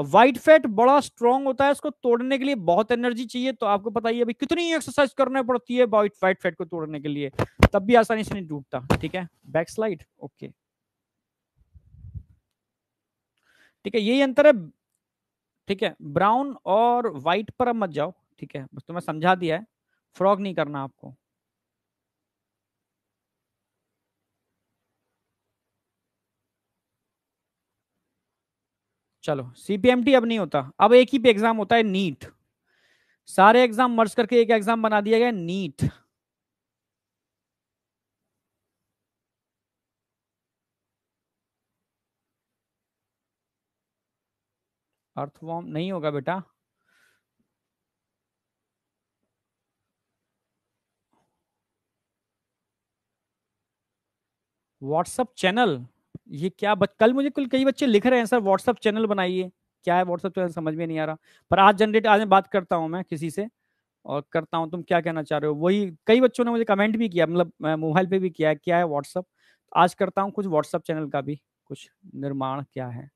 और वाइट फैट बड़ा स्ट्रॉन्ग होता है इसको तोड़ने के लिए बहुत एनर्जी चाहिए तो आपको पता ही अभी कितनी एक्सरसाइज करनी पड़ती है व्हाइट वाइट फैट को तोड़ने के लिए तब भी आसानी से नहीं टूटता ठीक है बैक स्लाइड ओके ठीक है यही अंतर है ठीक है ब्राउन और व्हाइट पर अब मत जाओ ठीक है बस तो मैं समझा दिया है फ्रॉग नहीं करना आपको चलो सीपीएमटी अब नहीं होता अब एक ही पे एग्जाम होता है नीट सारे एग्जाम मर्ज करके एक एग्जाम बना दिया गया नीट अर्थवॉर्म नहीं होगा बेटा व्हाट्सएप चैनल ये क्या बच, कल मुझे कुल कई बच्चे लिख रहे हैं सर व्हाट्सअप चैनल बनाइए क्या है व्हाट्सअप चैनल समझ में नहीं आ रहा पर आज जनरेट आज बात करता हूँ मैं किसी से और करता हूँ तुम क्या कहना चाह रहे हो वही कई बच्चों ने मुझे कमेंट भी किया मतलब मोबाइल पे भी किया क्या है व्हाट्सअप आज करता हूँ कुछ व्हाट्सअप चैनल का भी कुछ निर्माण क्या है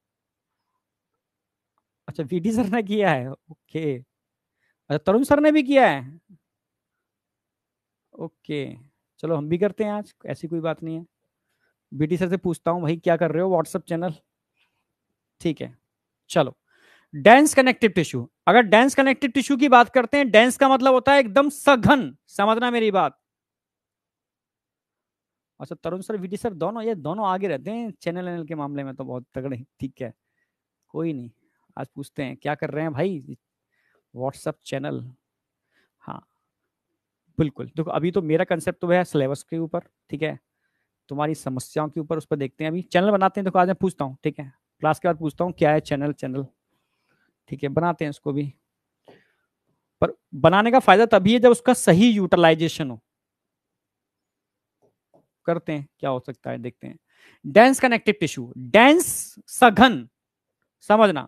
अच्छा वी सर ने किया है ओके अच्छा तरुण सर ने भी किया है ओके चलो हम भी करते हैं आज ऐसी कोई बात नहीं है बीटी सर से पूछता हूँ भाई क्या कर रहे हो व्हाट्सअप चैनल ठीक है चलो डेंस कनेक्टिव टिश्यू अगर डेंस कनेक्टिव टिश्यू की बात करते हैं डेंस का मतलब होता है एकदम सघन समझना मेरी बात अच्छा तरुण सर वीटी सर दोनों ये दोनों आगे रहते हैं चैनल एनल के मामले में तो बहुत तगड़े ठीक है कोई नहीं आज पूछते हैं क्या कर रहे हैं भाई व्हाट्सअप चैनल हाँ बिल्कुल देखो अभी तो मेरा कंसेप्ट तो है सिलेबस के ऊपर ठीक है तुम्हारी समस्याओं के ऊपर उस पर देखते हैं अभी चैनल बनाते हैं तो आज मैं पूछता हूँ ठीक है क्लास के बाद पूछता हूँ क्या है चैनल चैनल ठीक है बनाते हैं उसको भी पर बनाने का फायदा तभी है जब उसका सही यूटिलाइजेशन हो करते हैं क्या हो सकता है देखते हैं डेंस कनेक्टिव टिश्यू डेंस सघन समझना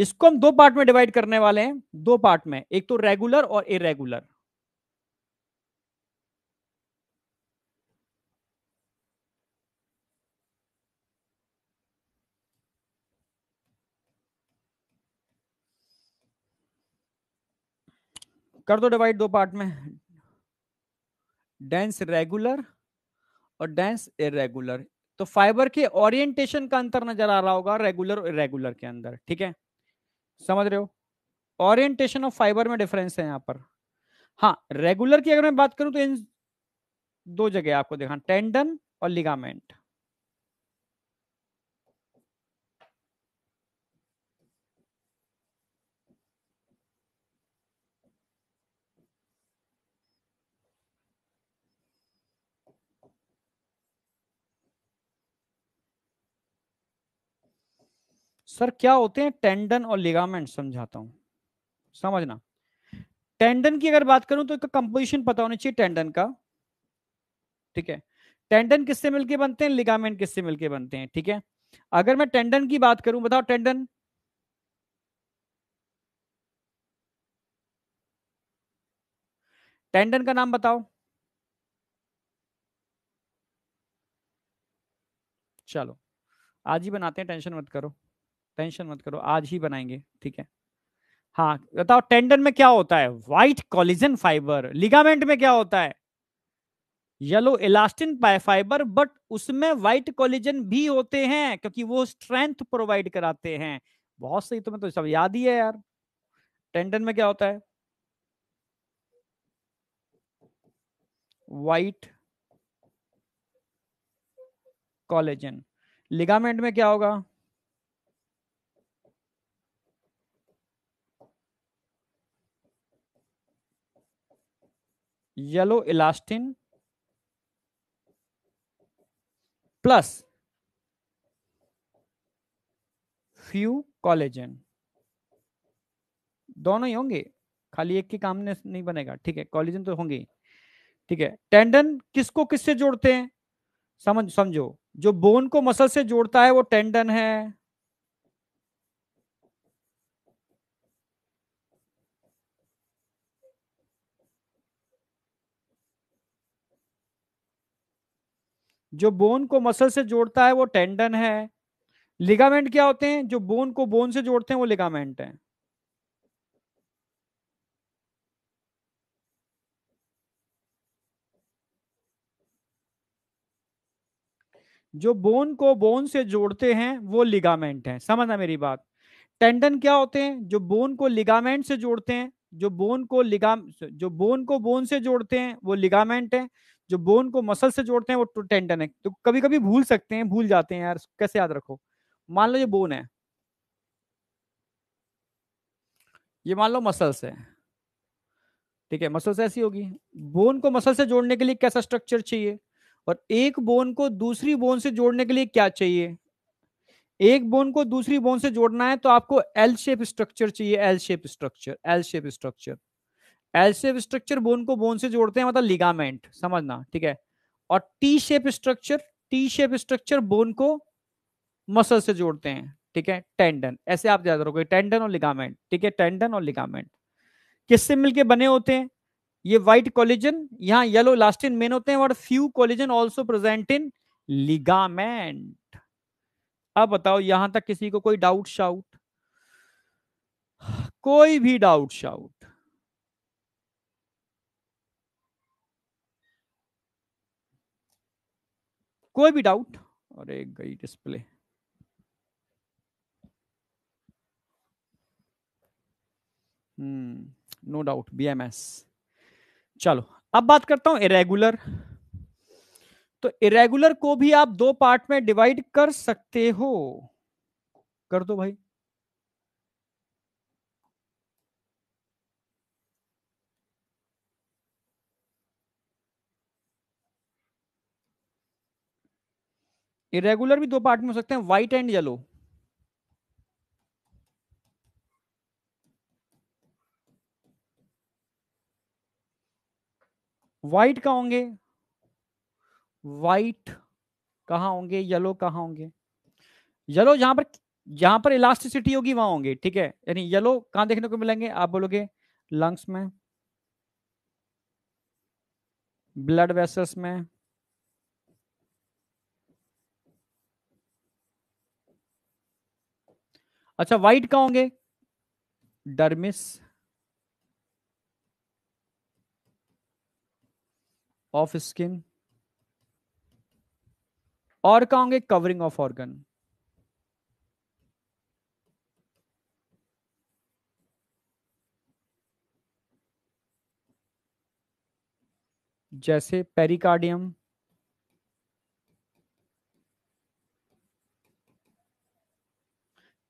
इसको हम दो पार्ट में डिवाइड करने वाले हैं दो पार्ट में एक तो रेगुलर और इरेगुलर कर दो डिवाइड दो पार्ट में डेंस रेगुलर और डेंस इरेगुलर तो फाइबर के ओरिएंटेशन का अंतर नजर आ रहा होगा रेगुलर और इरेगुलर के अंदर ठीक है समझ रहे हो ओरिएंटेशन ऑफ फाइबर में डिफरेंस है यहां पर हाँ रेगुलर की अगर मैं बात करूं तो इन दो जगह आपको देखा टेंडन और लिगामेंट सर क्या होते हैं टेंडन और लिगामेंट समझाता हूं समझना टेंडन की अगर बात करूं तो एक कंपोजिशन पता होना चाहिए टेंडन का ठीक है टेंडन किससे मिलके बनते हैं लिगामेंट किससे मिलके बनते हैं ठीक है अगर मैं टेंडन की बात करूं बताओ टेंडन टेंडन का नाम बताओ चलो आज ही बनाते हैं टेंशन मत करो टेंशन मत करो आज ही बनाएंगे ठीक है हाँ बताओ टेंडन में क्या होता है व्हाइट कॉलिजन फाइबर लिगामेंट में क्या होता है येलो इलास्टिन फाइबर बट उसमें व्हाइट कॉलिजन भी होते हैं क्योंकि वो स्ट्रेंथ प्रोवाइड कराते हैं बहुत सही तुम्हें तो सब याद ही है यार टेंडन में क्या होता है व्हाइट कॉलेजन लिगामेंट में क्या होगा yellow elastin plus few collagen दोनों ही होंगे खाली एक के काम ने नहीं बनेगा ठीक है कॉलेजन तो होंगे ठीक है टेंडन किसको किससे जोड़ते हैं समझ समझो जो बोन को मसल से जोड़ता है वो टेंडन है जो बोन को मसल से जोड़ता है वो टेंडन है लिगामेंट क्या होते हैं जो बोन को बोन से जोड़ते हैं वो लिगामेंट है जो बोन को बोन से जोड़ते हैं वो लिगामेंट है समझना मेरी बात टेंडन क्या होते हैं जो बोन को लिगामेंट से जोड़ते हैं जो बोन को लिगाम जो बोन को बोन से जोड़ते हैं वो लिगामेंट है जो बोन को मसल से जोड़ते हैं वो टेंडन है तो कभी कभी भूल सकते हैं भूल जाते हैं यार कैसे याद रखो मान लो ये बोन है ये मान लो मसल्स है ठीक है मसल्स ऐसी होगी बोन को मसल से जोड़ने के लिए कैसा स्ट्रक्चर चाहिए और एक बोन को दूसरी बोन से जोड़ने के लिए क्या चाहिए एक बोन को दूसरी बोन से जोड़ना है तो आपको एल शेप स्ट्रक्चर चाहिए L shape structure L shape structure L shape structure bone को बोन से जोड़ते हैं मतलब लिगामेंट समझना ठीक है और T shape structure T shape structure bone को मसल से जोड़ते हैं ठीक है टेंडन ऐसे आप याद रखोगे टेंडन और लिगामेंट ठीक है टेंडन और लिगामेंट किससे मिलके बने होते हैं ये व्हाइट कॉलेजन यहाँ येलो लास्टिन मेन होते हैं और few collagen also present in ligament अब बताओ यहां तक किसी को कोई डाउट शाउट कोई भी डाउट शाउट कोई भी डाउट और एक गई डिस्प्ले नो डाउट बीएमएस चलो अब बात करता हूं इरेगुलर तो इरेगुलर को भी आप दो पार्ट में डिवाइड कर सकते हो कर दो भाई इरेगुलर भी दो पार्ट में हो सकते हैं व्हाइट एंड येलो व्हाइट कहा होंगे व्हाइट कहा होंगे येलो कहा होंगे येलो जहां पर जहां पर इलास्टिसिटी होगी वहां होंगे ठीक है यानी येलो कहां देखने को मिलेंगे आप बोलोगे लंग्स में ब्लड वेसल्स में अच्छा वाइट कहा होंगे डरमिस ऑफ स्किन और कहा होंगे कवरिंग ऑफ ऑर्गन जैसे पेरिकार्डियम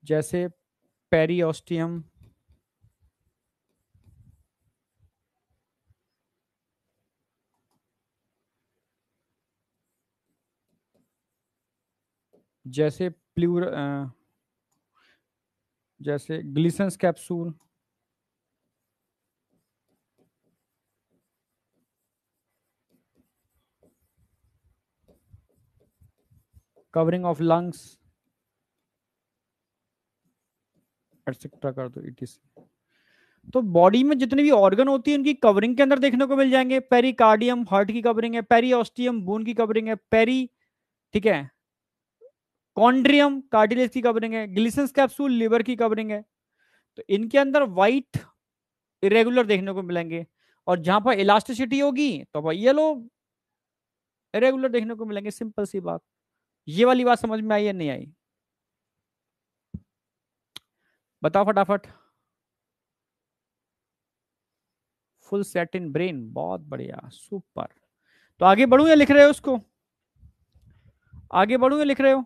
जैसे पेरियोस्टियम जैसे प्लूर जैसे Glisson's capsule covering of lungs etcetera कर दो ईटीसी e तो बॉडी में जितने भी ऑर्गन होती है उनकी कवरिंग के अंदर देखने को मिल जाएंगे पेरिकार्डियम हार्ट की कवरिंग है पेरियोस्टियम बोन की कवरिंग है पेरी ठीक है कॉन्ड्रियम कार्डिलेज की कवरिंग है ग्लिसन्स कैप्सूल लिवर की कवरिंग है तो इनके अंदर वाइट इरेगुलर देखने को मिलेंगे और जहां पर इलास्टिसिटी होगी तो वह येलो इरेगुलर देखने को मिलेंगे सिंपल सी बात ये वाली बात समझ में आई या नहीं आई बताओ फटाफट फुल सेट इन ब्रेन बहुत बढ़िया सुपर तो आगे बढ़ू या लिख रहे हो उसको आगे बढ़ू या लिख रहे हो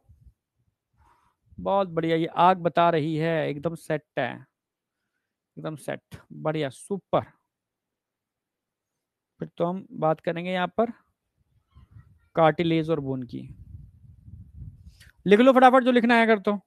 बहुत बढ़िया ये आग बता रही है एकदम सेट है एकदम सेट बढ़िया सुपर फिर तो हम बात करेंगे यहाँ पर कार्टिलेज और बोन की लिख लो फटाफट जो लिखना है अगर तो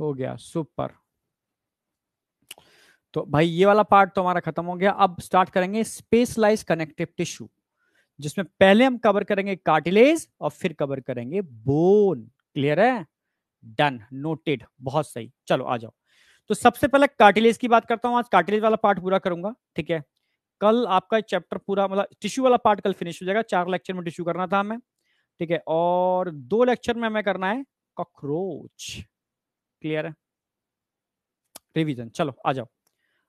हो गया सुपर तो भाई ये वाला पार्ट तो हमारा खत्म हो गया अब स्टार्ट करेंगे स्पेशलाइज कनेक्टिव टिश्यू जिसमें पहले हम कवर करेंगे कार्टिलेज और फिर कवर करेंगे बोन क्लियर है डन नोटेड बहुत सही चलो आ जाओ तो सबसे पहले कार्टिलेज की बात करता हूं आज कार्टिलेज वाला पार्ट पूरा करूंगा ठीक है कल आपका चैप्टर पूरा मतलब टिश्यू वाला पार्ट कल फिनिश हो जाएगा चार लेक्चर में टिश्यू करना था हमें ठीक है और दो लेक्चर में हमें करना है कॉकरोच क्लियर है रिवीजन चलो आ जाओ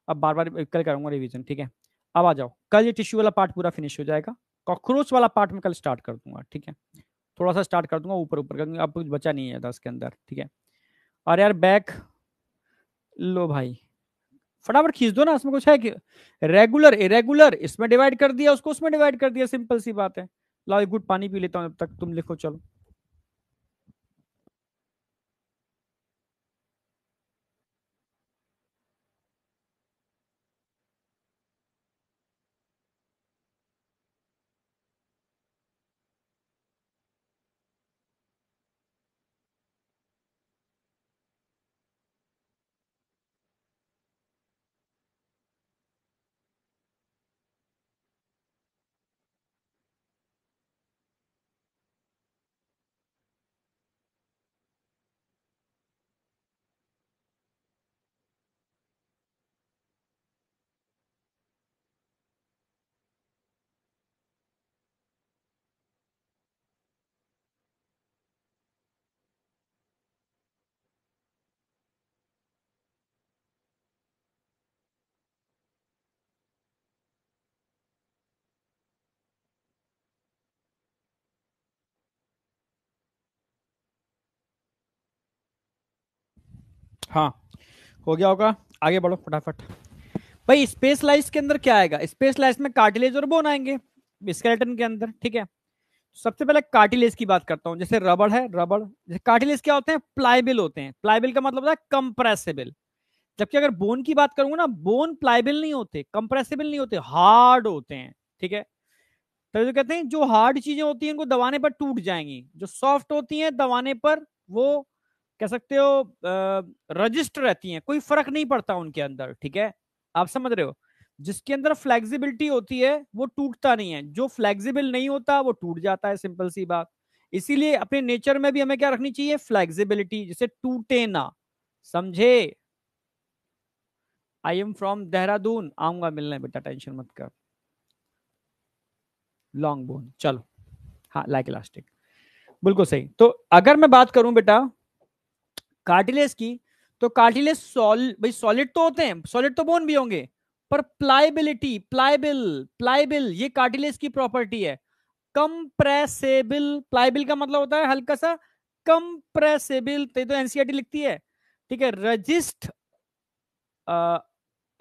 अब बार बार कल करूंगा रिवीजन ठीक है अब आ जाओ कल ये टिश्यू वाला पार्ट पूरा फिनिश हो जाएगा कॉकरोच वाला पार्ट में कल स्टार्ट कर दूंगा ठीक है थोड़ा सा स्टार्ट कर दूंगा ऊपर ऊपर कर दूंगा अब कुछ बचा नहीं है दस के अंदर ठीक है और यार बैक लो भाई फटाफट खींच दो ना इसमें कुछ है कि रेगुलर इरेगुलर इसमें डिवाइड कर दिया उसको उसमें डिवाइड कर दिया सिंपल सी बात है लाओ एक पानी पी लेता हूँ जब तक तुम लिखो चलो हाँ हो गया होगा आगे बढ़ो फटाफट भाई स्पेस लाइस के अंदर क्या आएगा स्पेस लाइस में कार्टिलेज और बोन आएंगे स्केलेटन के अंदर ठीक है सबसे पहले कार्टिलेज की बात करता हूँ जैसे रबड़ है रबड़ जैसे कार्टिलेज क्या होते हैं प्लाइबिल होते हैं प्लाइबिल का मतलब होता है कंप्रेसिबल जबकि अगर बोन की बात करूंगा ना बोन प्लाइबिल नहीं होते कंप्रेसिबल नहीं होते हार्ड होते हैं ठीक है तो जो कहते हैं जो हार्ड चीजें होती हैं उनको दबाने पर टूट जाएंगी जो सॉफ्ट होती हैं दबाने पर वो कह सकते हो रजिस्टर रहती हैं कोई फर्क नहीं पड़ता उनके अंदर ठीक है आप समझ रहे हो जिसके अंदर फ्लेक्सिबिलिटी होती है वो टूटता नहीं है जो फ्लेक्सिबल नहीं होता वो टूट जाता है सिंपल सी बात इसीलिए अपने नेचर में भी हमें क्या रखनी चाहिए फ्लेक्सिबिलिटी जिसे टूटे ना समझे आई एम फ्रॉम देहरादून आऊंगा मिलने बेटा टेंशन मत कर लॉन्ग बोन चलो हाँ लाइक इलास्टिक बिल्कुल सही तो अगर मैं बात करूं बेटा कार्टिलेज की तो कार्टिलेज सॉल भाई सॉलिड तो होते हैं सॉलिड तो बोन भी होंगे पर प्लाइबिलिटी प्लाइबिल प्लाइबिल ये कार्टिलेज की प्रॉपर्टी है कंप्रेसेबल प्लाइबिल का मतलब होता है हल्का सा कंप्रेसेबल तो, तो एनसीआरटी e लिखती है ठीक है रजिस्ट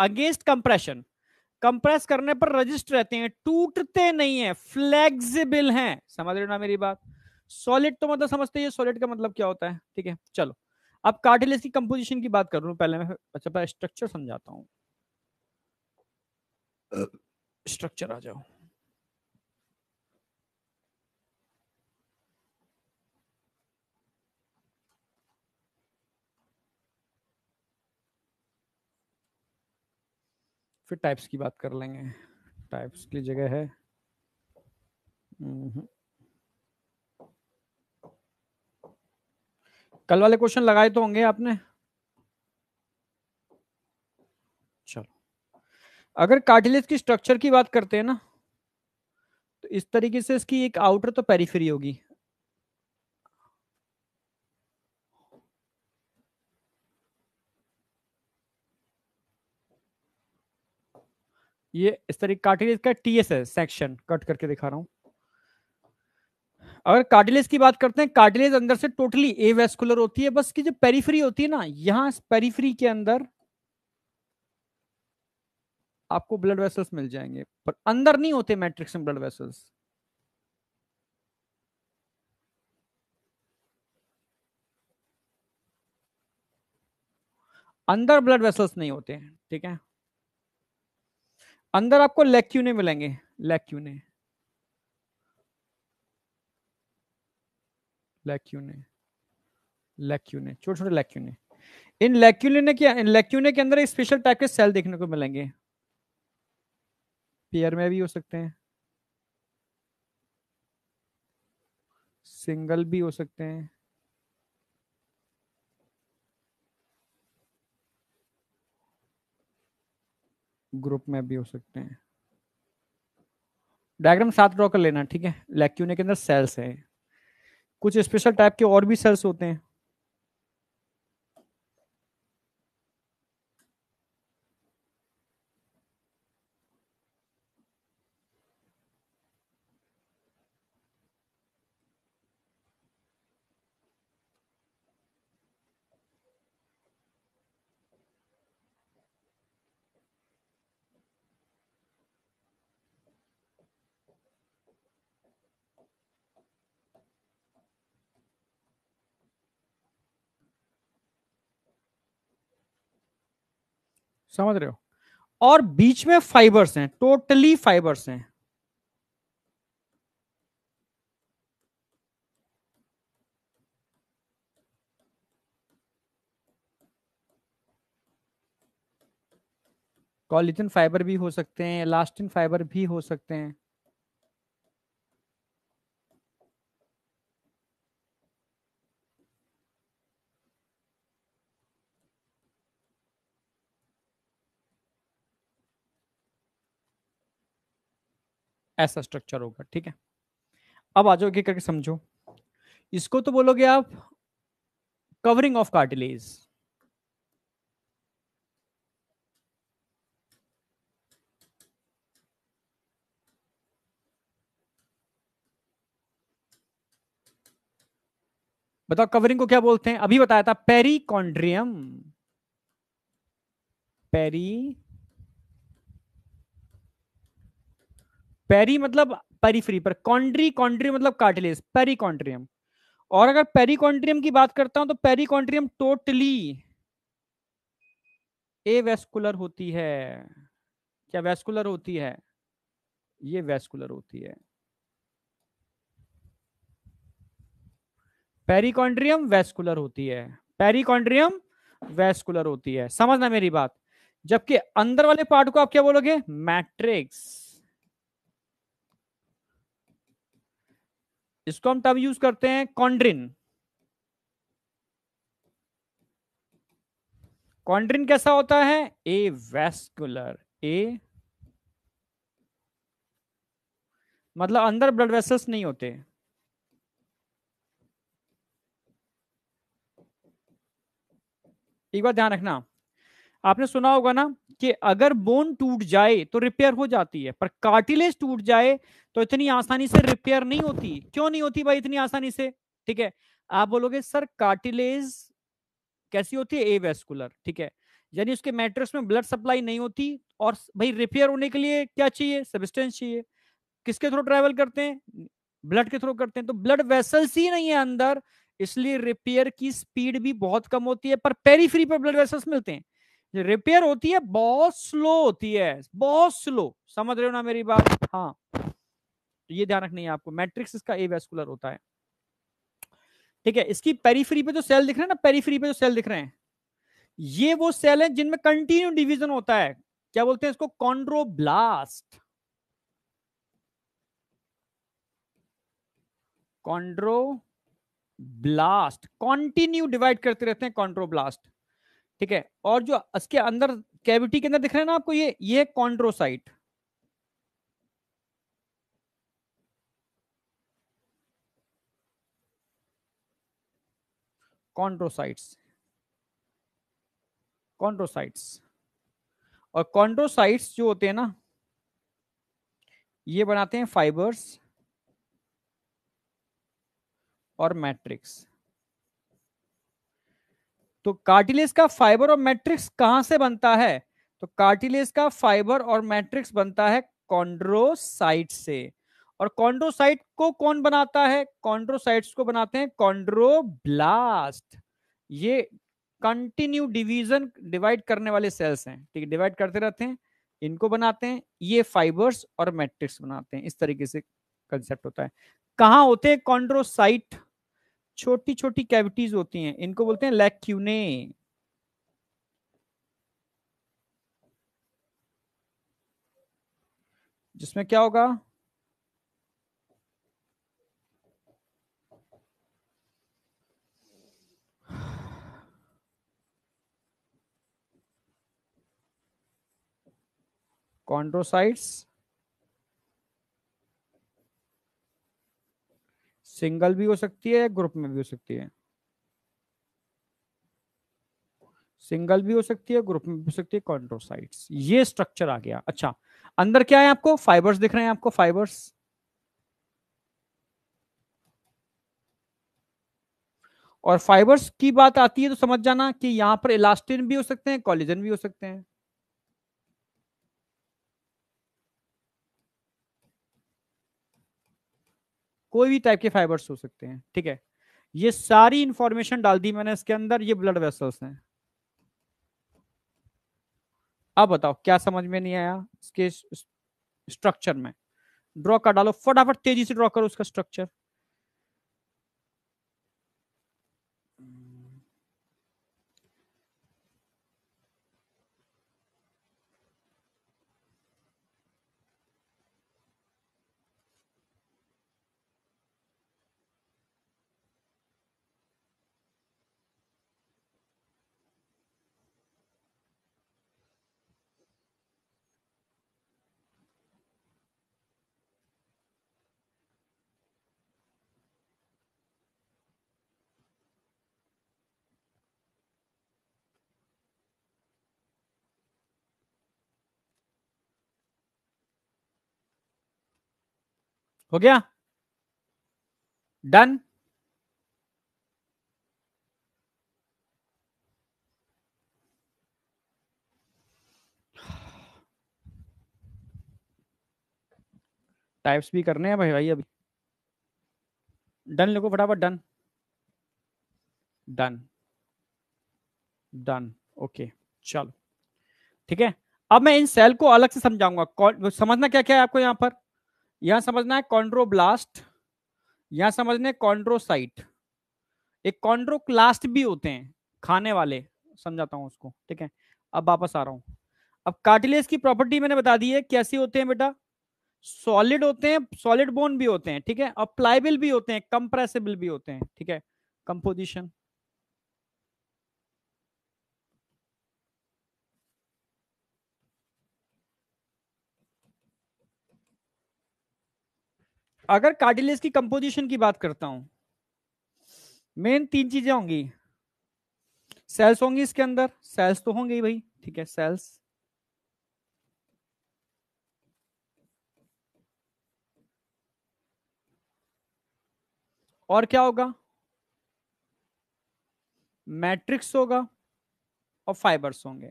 अगेंस्ट कंप्रेशन कंप्रेस करने पर रजिस्ट रहते हैं टूटते नहीं है फ्लेक्सिबल हैं समझ रहे हो ना मेरी बात सॉलिड तो मतलब समझते हैं सॉलिड का मतलब क्या होता है ठीक है चलो अब कार्टिलेज की कंपोजिशन की बात कर रहा हूँ पहले मैं अच्छा पहले स्ट्रक्चर समझाता हूँ स्ट्रक्चर आ जाओ फिर टाइप्स की बात कर लेंगे टाइप्स की जगह है हम्म, हम्म। कल वाले क्वेश्चन लगाए तो होंगे आपने चलो अगर कार्टिलेज की स्ट्रक्चर की बात करते हैं ना तो इस तरीके से इसकी एक आउटर तो पेरीफेरी होगी ये इस तरीके कार्टिलेज का टीएस है सेक्शन कट करके दिखा रहा हूं अगर कार्डिलेज की बात करते हैं कार्डिलेज अंदर से टोटली ए वेस्कुलर होती है बस की जो पेरीफ्री होती है ना यहां पेरीफ्री के अंदर आपको ब्लड वेसल्स मिल जाएंगे पर अंदर नहीं होते मैट्रिक्स में ब्लड वेसल्स अंदर ब्लड वेसल्स नहीं होते ठीक है अंदर आपको लेक्यूने मिलेंगे लेक्यूने लैक्यूने लैक्यूने छोटे छोटे लैक्यूने इन लैक्यूने के इन लैक्यूने के अंदर स्पेशल टाइप के सेल देखने को मिलेंगे पेयर में भी हो सकते हैं सिंगल भी हो सकते हैं ग्रुप में भी हो सकते हैं डायग्राम सात ड्रॉ कर लेना ठीक है लैक्यूने के अंदर सेल्स हैं कुछ स्पेशल टाइप के और भी सेल्स होते हैं समझ रहे हो और बीच में फाइबर्स हैं टोटली फाइबर्स हैं कॉलिजन फाइबर भी हो सकते हैं लास्टिन फाइबर भी हो सकते हैं ऐसा स्ट्रक्चर होगा ठीक है अब आ जाओ करके समझो इसको तो बोलोगे आप कवरिंग ऑफ कार्टिलेज बताओ कवरिंग को क्या बोलते हैं अभी बताया था कॉन्ड्रियम पेरी पेरी मतलब पेरीफ्री पर कॉन्ड्री कॉन्ड्री मतलब कार्टिलेज पेरिकॉन्ट्रियम और अगर पेरिकॉन्ट्रियम की बात करता हूं तो पेरिकॉन्ट्रियम टोटली ए वेस्कुलर होती है क्या वेस्कुलर होती है ये वेस्कुलर होती है पेरिकॉन्ड्रियम वेस्कुलर होती है पेरिकॉन्ड्रियम वेस्कुलर होती है समझना मेरी बात जबकि अंदर वाले पार्ट को आप क्या बोलोगे मैट्रिक्स इसको हम तब यूज करते हैं कॉन्ड्रिन कॉन्ड्रिन कैसा होता है ए वेस्कुलर ए मतलब अंदर ब्लड वेसल्स नहीं होते एक बार ध्यान रखना आपने सुना होगा ना कि अगर बोन टूट जाए तो रिपेयर हो जाती है पर कार्टिलेज टूट जाए तो इतनी आसानी से रिपेयर नहीं होती क्यों नहीं होती भाई इतनी आसानी से ठीक है आप बोलोगे सर कार्टिलेज कैसी होती है ए वेस्कुलर ठीक है यानी उसके मैट्रिक्स में ब्लड सप्लाई नहीं होती और भाई रिपेयर होने के लिए क्या चाहिए सबिस्टेंस चाहिए किसके थ्रू ट्रेवल करते हैं ब्लड के थ्रू करते हैं तो ब्लड वेसल्स ही नहीं है अंदर इसलिए रिपेयर की स्पीड भी बहुत कम होती है पर पेरीफ्री पर ब्लड वेसल्स मिलते हैं रिपेयर होती है बहुत स्लो होती है बहुत स्लो समझ रहे हो ना मेरी बात हाँ तो ये ध्यान रखना है आपको मैट्रिक्स इसका वेस्कुलर होता है ठीक है इसकी पेरीफ्री पे जो सेल दिख रहे हैं ना पेरीफ्री पे जो सेल दिख रहे हैं ये वो सेल है जिनमें कंटिन्यू डिवीजन होता है क्या बोलते हैं इसको chondroblast chondroblast continue divide करते रहते हैं कॉन्ट्रोब्लास्ट ठीक है और जो इसके अंदर कैविटी के अंदर दिख रहा है ना आपको ये ये कॉन्ड्रोसाइट कॉन्ड्रोसाइट्स कॉन्ड्रोसाइट्स और कॉन्ड्रोसाइट्स जो होते हैं ना ये बनाते हैं फाइबर्स और मैट्रिक्स तो कार्टिलेज का फाइबर और मैट्रिक्स कहां से बनता है तो कार्टिलेज का फाइबर और मैट्रिक्स बनता है कॉन्ड्रोसाइट से और कॉन्ड्रोसाइट को कौन बनाता है कॉन्ड्रोसाइट्स को बनाते हैं कॉन्ड्रोब्लास्ट ये कंटिन्यू डिवीजन डिवाइड करने वाले सेल्स हैं ठीक है डिवाइड करते रहते हैं इनको बनाते हैं ये फाइबर्स और मैट्रिक्स बनाते हैं इस तरीके से कंसेप्ट होता है कहां होते हैं कॉन्ड्रोसाइट छोटी छोटी कैविटीज होती हैं इनको बोलते हैं लैक्यूने जिसमें क्या होगा कॉन्ड्रोसाइट्स सिंगल भी हो सकती है या ग्रुप में भी हो सकती है सिंगल भी हो सकती है ग्रुप में भी हो सकती है कॉन्ट्रोसाइट्स ये स्ट्रक्चर आ गया अच्छा अंदर क्या है आपको फाइबर्स दिख रहे हैं आपको फाइबर्स और फाइबर्स की बात आती है तो समझ जाना कि यहां पर इलास्टिन भी हो सकते हैं कॉलिजन भी हो सकते हैं कोई भी टाइप के फाइबर्स हो सकते हैं ठीक है ये सारी इंफॉर्मेशन डाल दी मैंने इसके अंदर ये ब्लड वेसल्स हैं अब बताओ क्या समझ में नहीं आया इसके स्ट्रक्चर में ड्रॉ कर डालो फटाफट तेजी से ड्रॉ करो उसका स्ट्रक्चर हो गया डन टाइप्स भी करने हैं भाई भाई अभी डन लिखो फटाफट डन डन डन ओके चलो ठीक है अब मैं इन सेल को अलग से समझाऊंगा समझना क्या क्या है आपको यहां पर यहां समझना है कॉन्ड्रोब्लास्ट यहां समझना है कॉन्ड्रोसाइट एक कॉन्ड्रोक्लास्ट भी होते हैं खाने वाले समझाता हूं उसको ठीक है अब वापस आ रहा हूं अब कार्टिलेज की प्रॉपर्टी मैंने बता दी है कैसे होते हैं बेटा सॉलिड होते हैं सॉलिड बोन भी होते हैं ठीक है और प्लाइबल भी होते हैं कंप्रेसिबल भी होते हैं ठीक है कंपोजिशन अगर कार्डिलेज की कंपोजिशन की बात करता हूं मेन तीन चीजें होंगी सेल्स होंगी इसके अंदर सेल्स तो होंगे ही भाई ठीक है सेल्स और क्या होगा मैट्रिक्स होगा और फाइबर्स होंगे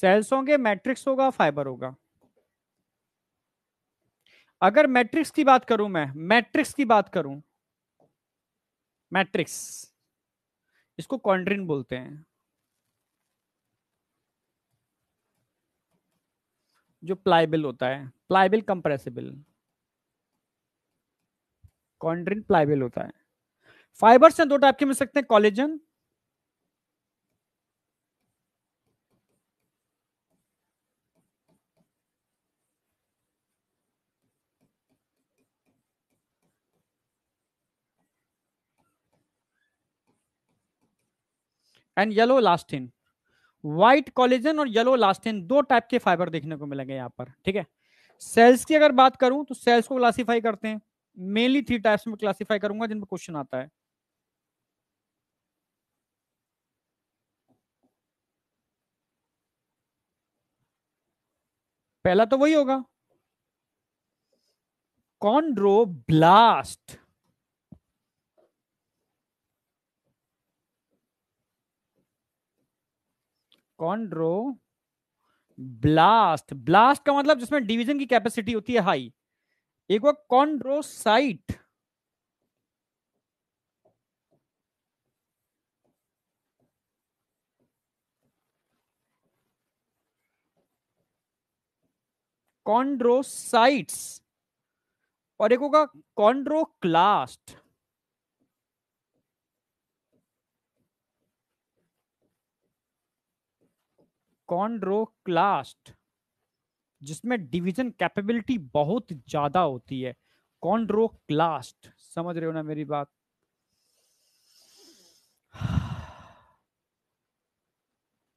सेल्स होंगे मैट्रिक्स होगा फाइबर होगा अगर मैट्रिक्स की बात करूं मैं मैट्रिक्स की बात करूं मैट्रिक्स इसको कॉन्ड्रिन बोलते हैं जो प्लाइबिल होता है प्लाइबिल कंप्रेसिबल कॉन्ड्रिन प्लाइबिल होता है फाइबर्स हैं दो टाइप के मिल सकते हैं collagen and yellow elastin white collagen और येलो लास्टिन दो टाइप के फाइबर देखने को मिलेंगे यहाँ पर ठीक है सेल्स की अगर बात करूं तो सेल्स को क्लासीफाई करते हैं मेनली थ्री टाइप्स में क्लासीफाई करूंगा जिनमें क्वेश्चन आता है पहला तो वही होगा chondroblast chondroblast blast का मतलब जिसमें डिवीजन की कैपेसिटी होती है हाई एक वो कॉन्ड्रोसाइट कॉन्ड्रोसाइट्स और एक होगा कॉन्ड्रोक्लास्ट कॉन्ड्रोक्लास्ट जिसमें डिवीजन कैपेबिलिटी बहुत ज्यादा होती है कॉन्ड्रोक्लास्ट समझ रहे हो ना मेरी बात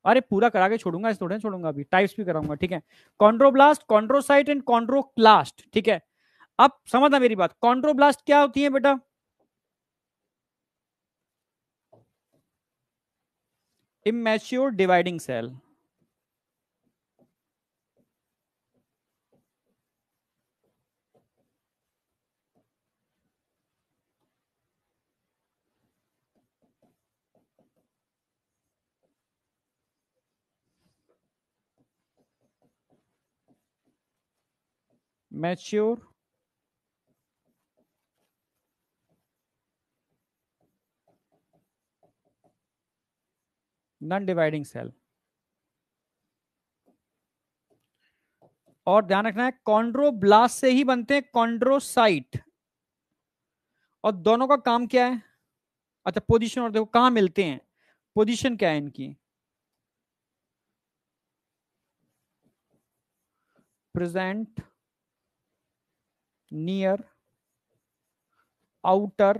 अरे पूरा करा के छोड़ूंगा इस थोड़े छोड़ूंगा अभी टाइप्स भी कराऊंगा ठीक है कॉन्ड्रोब्लास्ट कॉन्ड्रोसाइट एंड कॉन्ड्रोक्लास्ट ठीक है अब समझना मेरी बात कॉन्ड्रोब्लास्ट क्या होती है बेटा immature dividing cell mature non-dividing cell और ध्यान रखना है कॉन्ड्रोब्लास्ट से ही बनते हैं कॉन्ड्रोसाइट और दोनों का काम क्या है अच्छा पोजीशन और देखो कहां मिलते हैं पोजीशन क्या है इनकी प्रेजेंट near outer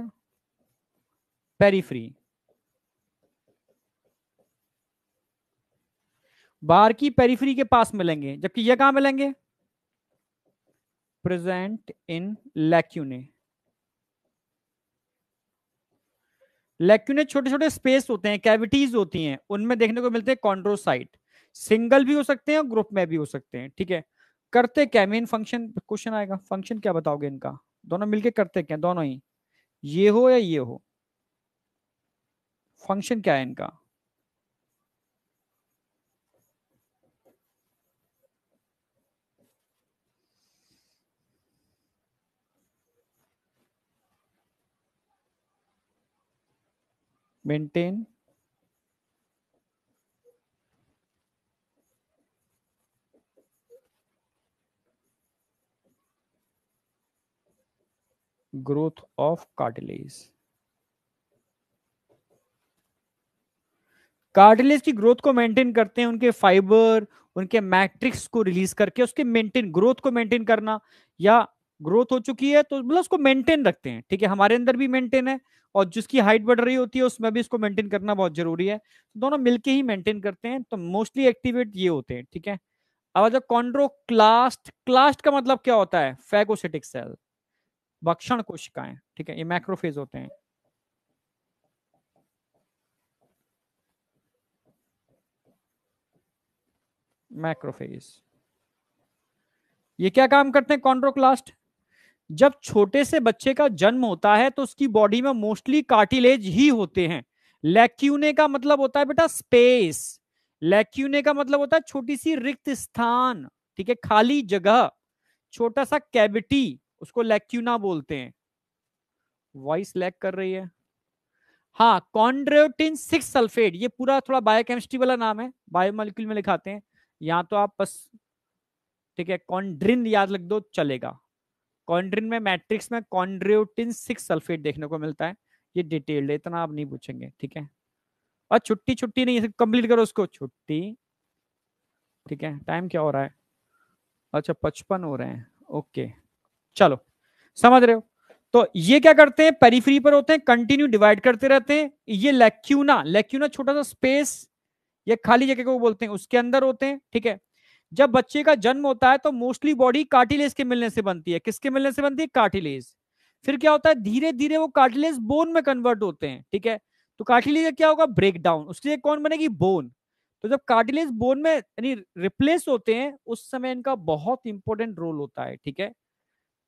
पेरीफ्री बाहर की पेरीफ्री के पास मिलेंगे जबकि ये कहां मिलेंगे प्रेजेंट इन लैक्यूने लैक्यूने छोटे छोटे स्पेस होते हैं कैविटीज होती हैं उनमें देखने को मिलते हैं कॉन्ड्रोसाइट सिंगल भी हो सकते हैं और ग्रुप में भी हो सकते हैं ठीक है करते क्या मेन फंक्शन क्वेश्चन आएगा फंक्शन क्या बताओगे इनका दोनों मिलके करते क्या दोनों ही ये हो या ये हो फंक्शन क्या है इनका maintain Growth of cartilage. Cartilage की ग्रोथ को मेंटेन करते हैं उनके फाइबर उनके मैट्रिक्स को रिलीज करके उसके मेंटेन ग्रोथ को मेंटेन करना या ग्रोथ हो चुकी है तो मतलब उसको मेंटेन रखते हैं ठीक है हमारे अंदर भी मेंटेन है और जिसकी हाइट बढ़ रही होती है उसमें भी इसको मेंटेन करना बहुत जरूरी है दोनों मिलके ही मेंटेन करते हैं तो मोस्टली एक्टिवेट ये होते हैं ठीक है अब जो कॉन्ड्रो क्लास्ट क्लास्ट का मतलब क्या होता है फैगोसिटिक सेल भक्षण कोशिकाएं ठीक है ये मैक्रोफेज होते हैं मैक्रोफेज ये क्या काम करते हैं कॉन्ड्रोक्लास्ट जब छोटे से बच्चे का जन्म होता है तो उसकी बॉडी में मोस्टली कार्टिलेज ही होते हैं लैक्यूने का मतलब होता है बेटा स्पेस लैक्यूने का मतलब होता है छोटी सी रिक्त स्थान ठीक है खाली जगह छोटा सा कैविटी उसको लैक्यूना बोलते हैं वॉइस लैक कर रही है हाँ कॉन्ड्रोटिन सिक्स सल्फेट ये पूरा थोड़ा बायोकेमिस्ट्री वाला नाम है बायोमोलिक्यूल में लिखाते हैं यहाँ तो आप बस ठीक है कॉन्ड्रिन याद रख दो चलेगा कॉन्ड्रिन में मैट्रिक्स में कॉन्ड्रोटिन सिक्स सल्फेट देखने को मिलता है ये डिटेल्ड है इतना आप नहीं पूछेंगे ठीक है और छुट्टी छुट्टी नहीं कंप्लीट करो उसको छुट्टी ठीक है टाइम क्या हो रहा है अच्छा पचपन हो रहे हैं ओके चलो समझ रहे हो तो ये क्या करते हैं पेरीफ्री पर होते हैं कंटिन्यू डिवाइड करते रहते हैं ये लेक्यूना लेक्यूना छोटा सा स्पेस ये खाली जगह को बोलते हैं उसके अंदर होते हैं ठीक है जब बच्चे का जन्म होता है तो मोस्टली बॉडी कार्टिलेज के मिलने से बनती है किसके मिलने से बनती है कार्टिलेज फिर क्या होता है धीरे धीरे वो कार्टिलेज बोन में कन्वर्ट होते हैं ठीक है तो कार्टिलेज क्या होगा ब्रेक डाउन उसके लिए कौन बनेगी बोन तो जब कार्टिलेज बोन में यानी रिप्लेस होते हैं उस समय इनका बहुत इंपॉर्टेंट रोल होता है ठीक है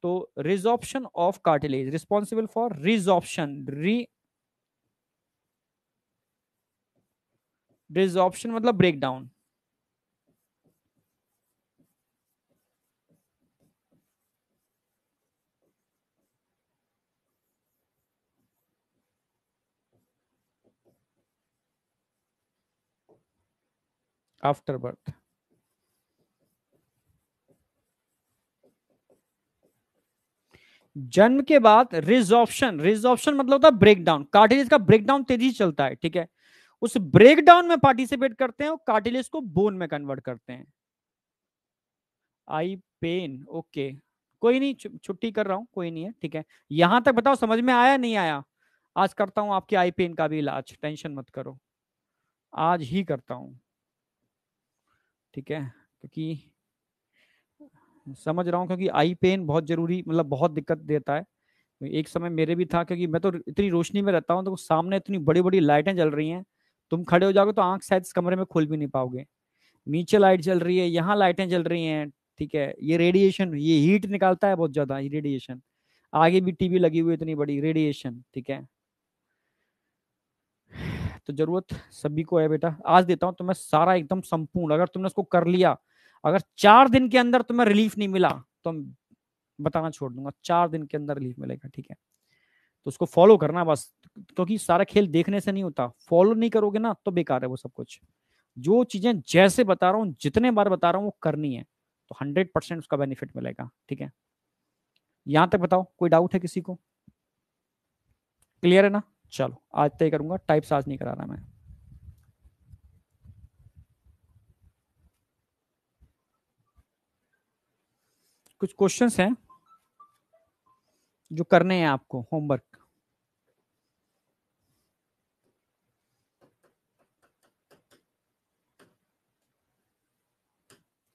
तो resorption of cartilage responsible for resorption re resorption मतलब ब्रेकडाउन आफ्टर बर्थ जन्म के बाद रिजॉप्शन रिजॉप्शन मतलब होता है ब्रेकडाउन कार्टिलेज का ब्रेकडाउन तेजी चलता है ठीक है उस ब्रेकडाउन में पार्टिसिपेट करते हैं और कार्टिलेज को बोन में कन्वर्ट करते हैं आई पेन ओके कोई नहीं छुट्टी कर रहा हूं कोई नहीं है ठीक है यहां तक बताओ समझ में आया नहीं आया आज करता हूं आपके आई पेन का भी इलाज टेंशन मत करो आज ही करता हूं ठीक है क्योंकि तो समझ रहा हूँ क्योंकि आई पेन बहुत जरूरी मतलब बहुत दिक्कत देता है एक समय मेरे भी था क्योंकि मैं तो इतनी रोशनी में रहता हूँ तो सामने इतनी बड़ी बड़ी लाइटें जल रही हैं तुम खड़े हो जाओगे तो आंख शायद इस कमरे में खोल भी नहीं पाओगे नीचे लाइट जल रही है यहाँ लाइटें जल रही हैं ठीक है ये रेडिएशन ये हीट निकालता है बहुत ज्यादा रेडिएशन आगे भी टीवी लगी हुई इतनी बड़ी रेडिएशन ठीक है तो जरूरत सभी को है बेटा आज देता हूँ तुम्हें तो सारा एकदम संपूर्ण अगर तुमने उसको कर लिया अगर चार दिन के अंदर तुम्हें रिलीफ नहीं मिला तो हम बताना छोड़ दूंगा चार दिन के अंदर रिलीफ मिलेगा ठीक है तो उसको फॉलो करना बस क्योंकि सारा खेल देखने से नहीं होता फॉलो नहीं करोगे ना तो बेकार है वो सब कुछ जो चीजें जैसे बता रहा हूँ जितने बार बता रहा हूँ वो करनी है तो हंड्रेड परसेंट उसका बेनिफिट मिलेगा ठीक है यहां तक बताओ कोई डाउट है किसी को क्लियर है ना चलो आज तय करूंगा टाइप्स आज नहीं करा रहा मैं कुछ क्वेश्चंस हैं जो करने हैं आपको होमवर्क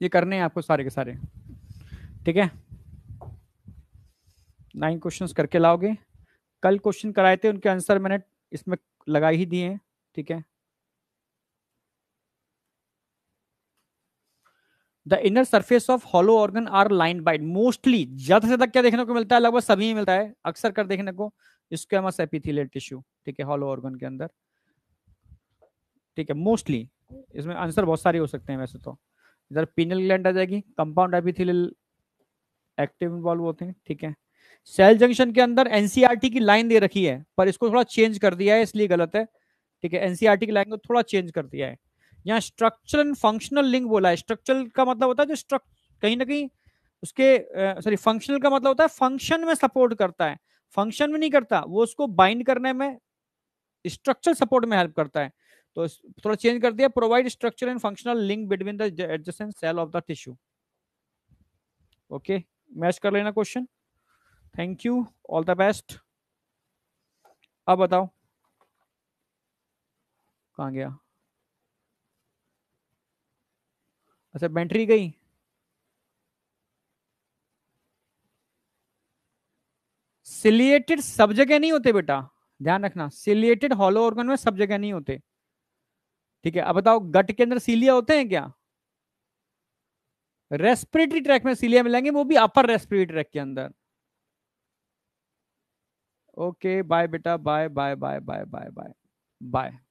ये करने हैं आपको सारे के सारे ठीक है नाइन क्वेश्चंस करके लाओगे कल क्वेश्चन कराए थे उनके आंसर मैंने इसमें लगा ही दिए हैं ठीक है the inner surface of hollow organ are lined by mostly ज्यादा से ज्यादा क्या देखने को मिलता है लगभग सभी मिलता है अक्सर कर देखने को स्क्वेमस एपिथेलियल टिश्यू ठीक है हॉलो ऑर्गन के अंदर ठीक है मोस्टली इसमें आंसर बहुत सारे हो सकते हैं वैसे तो इधर पिनल ग्लैंड आ जाएगी कंपाउंड एपिथिलियल एक्टिव इन्वॉल्व होते हैं ठीक है सेल जंक्शन के अंदर एनसीआरटी e की लाइन दे रखी है पर इसको थोड़ा चेंज कर दिया है इसलिए गलत है ठीक है एनसीआरटी e की लाइन को थोड़ा चेंज कर दिया है यहाँ स्ट्रक्चरल एंड फंक्शनल लिंक बोला है स्ट्रक्चरल का मतलब होता है जो स्ट्रक कहीं ना कहीं उसके सॉरी फंक्शनल का मतलब होता है फंक्शन में सपोर्ट करता है फंक्शन में नहीं करता वो उसको बाइंड करने में स्ट्रक्चर सपोर्ट में हेल्प करता है तो थोड़ा चेंज कर दिया provide structure and functional link between the adjacent cell of the tissue okay match कर लेना question thank you all the best अब बताओ कहाँ गया अच्छा बैटरी गई सिलिएटेड सब जगह नहीं होते बेटा ध्यान रखना सिलिएटेड हॉलो ऑर्गन में सब जगह नहीं होते ठीक है अब बताओ गट के अंदर सीलिया होते हैं क्या रेस्पिरेटरी ट्रैक में सीलिया मिलेंगे वो भी अपर रेस्पिरेटरी ट्रैक के अंदर ओके बाय बेटा bye bye bye bye bye bye bye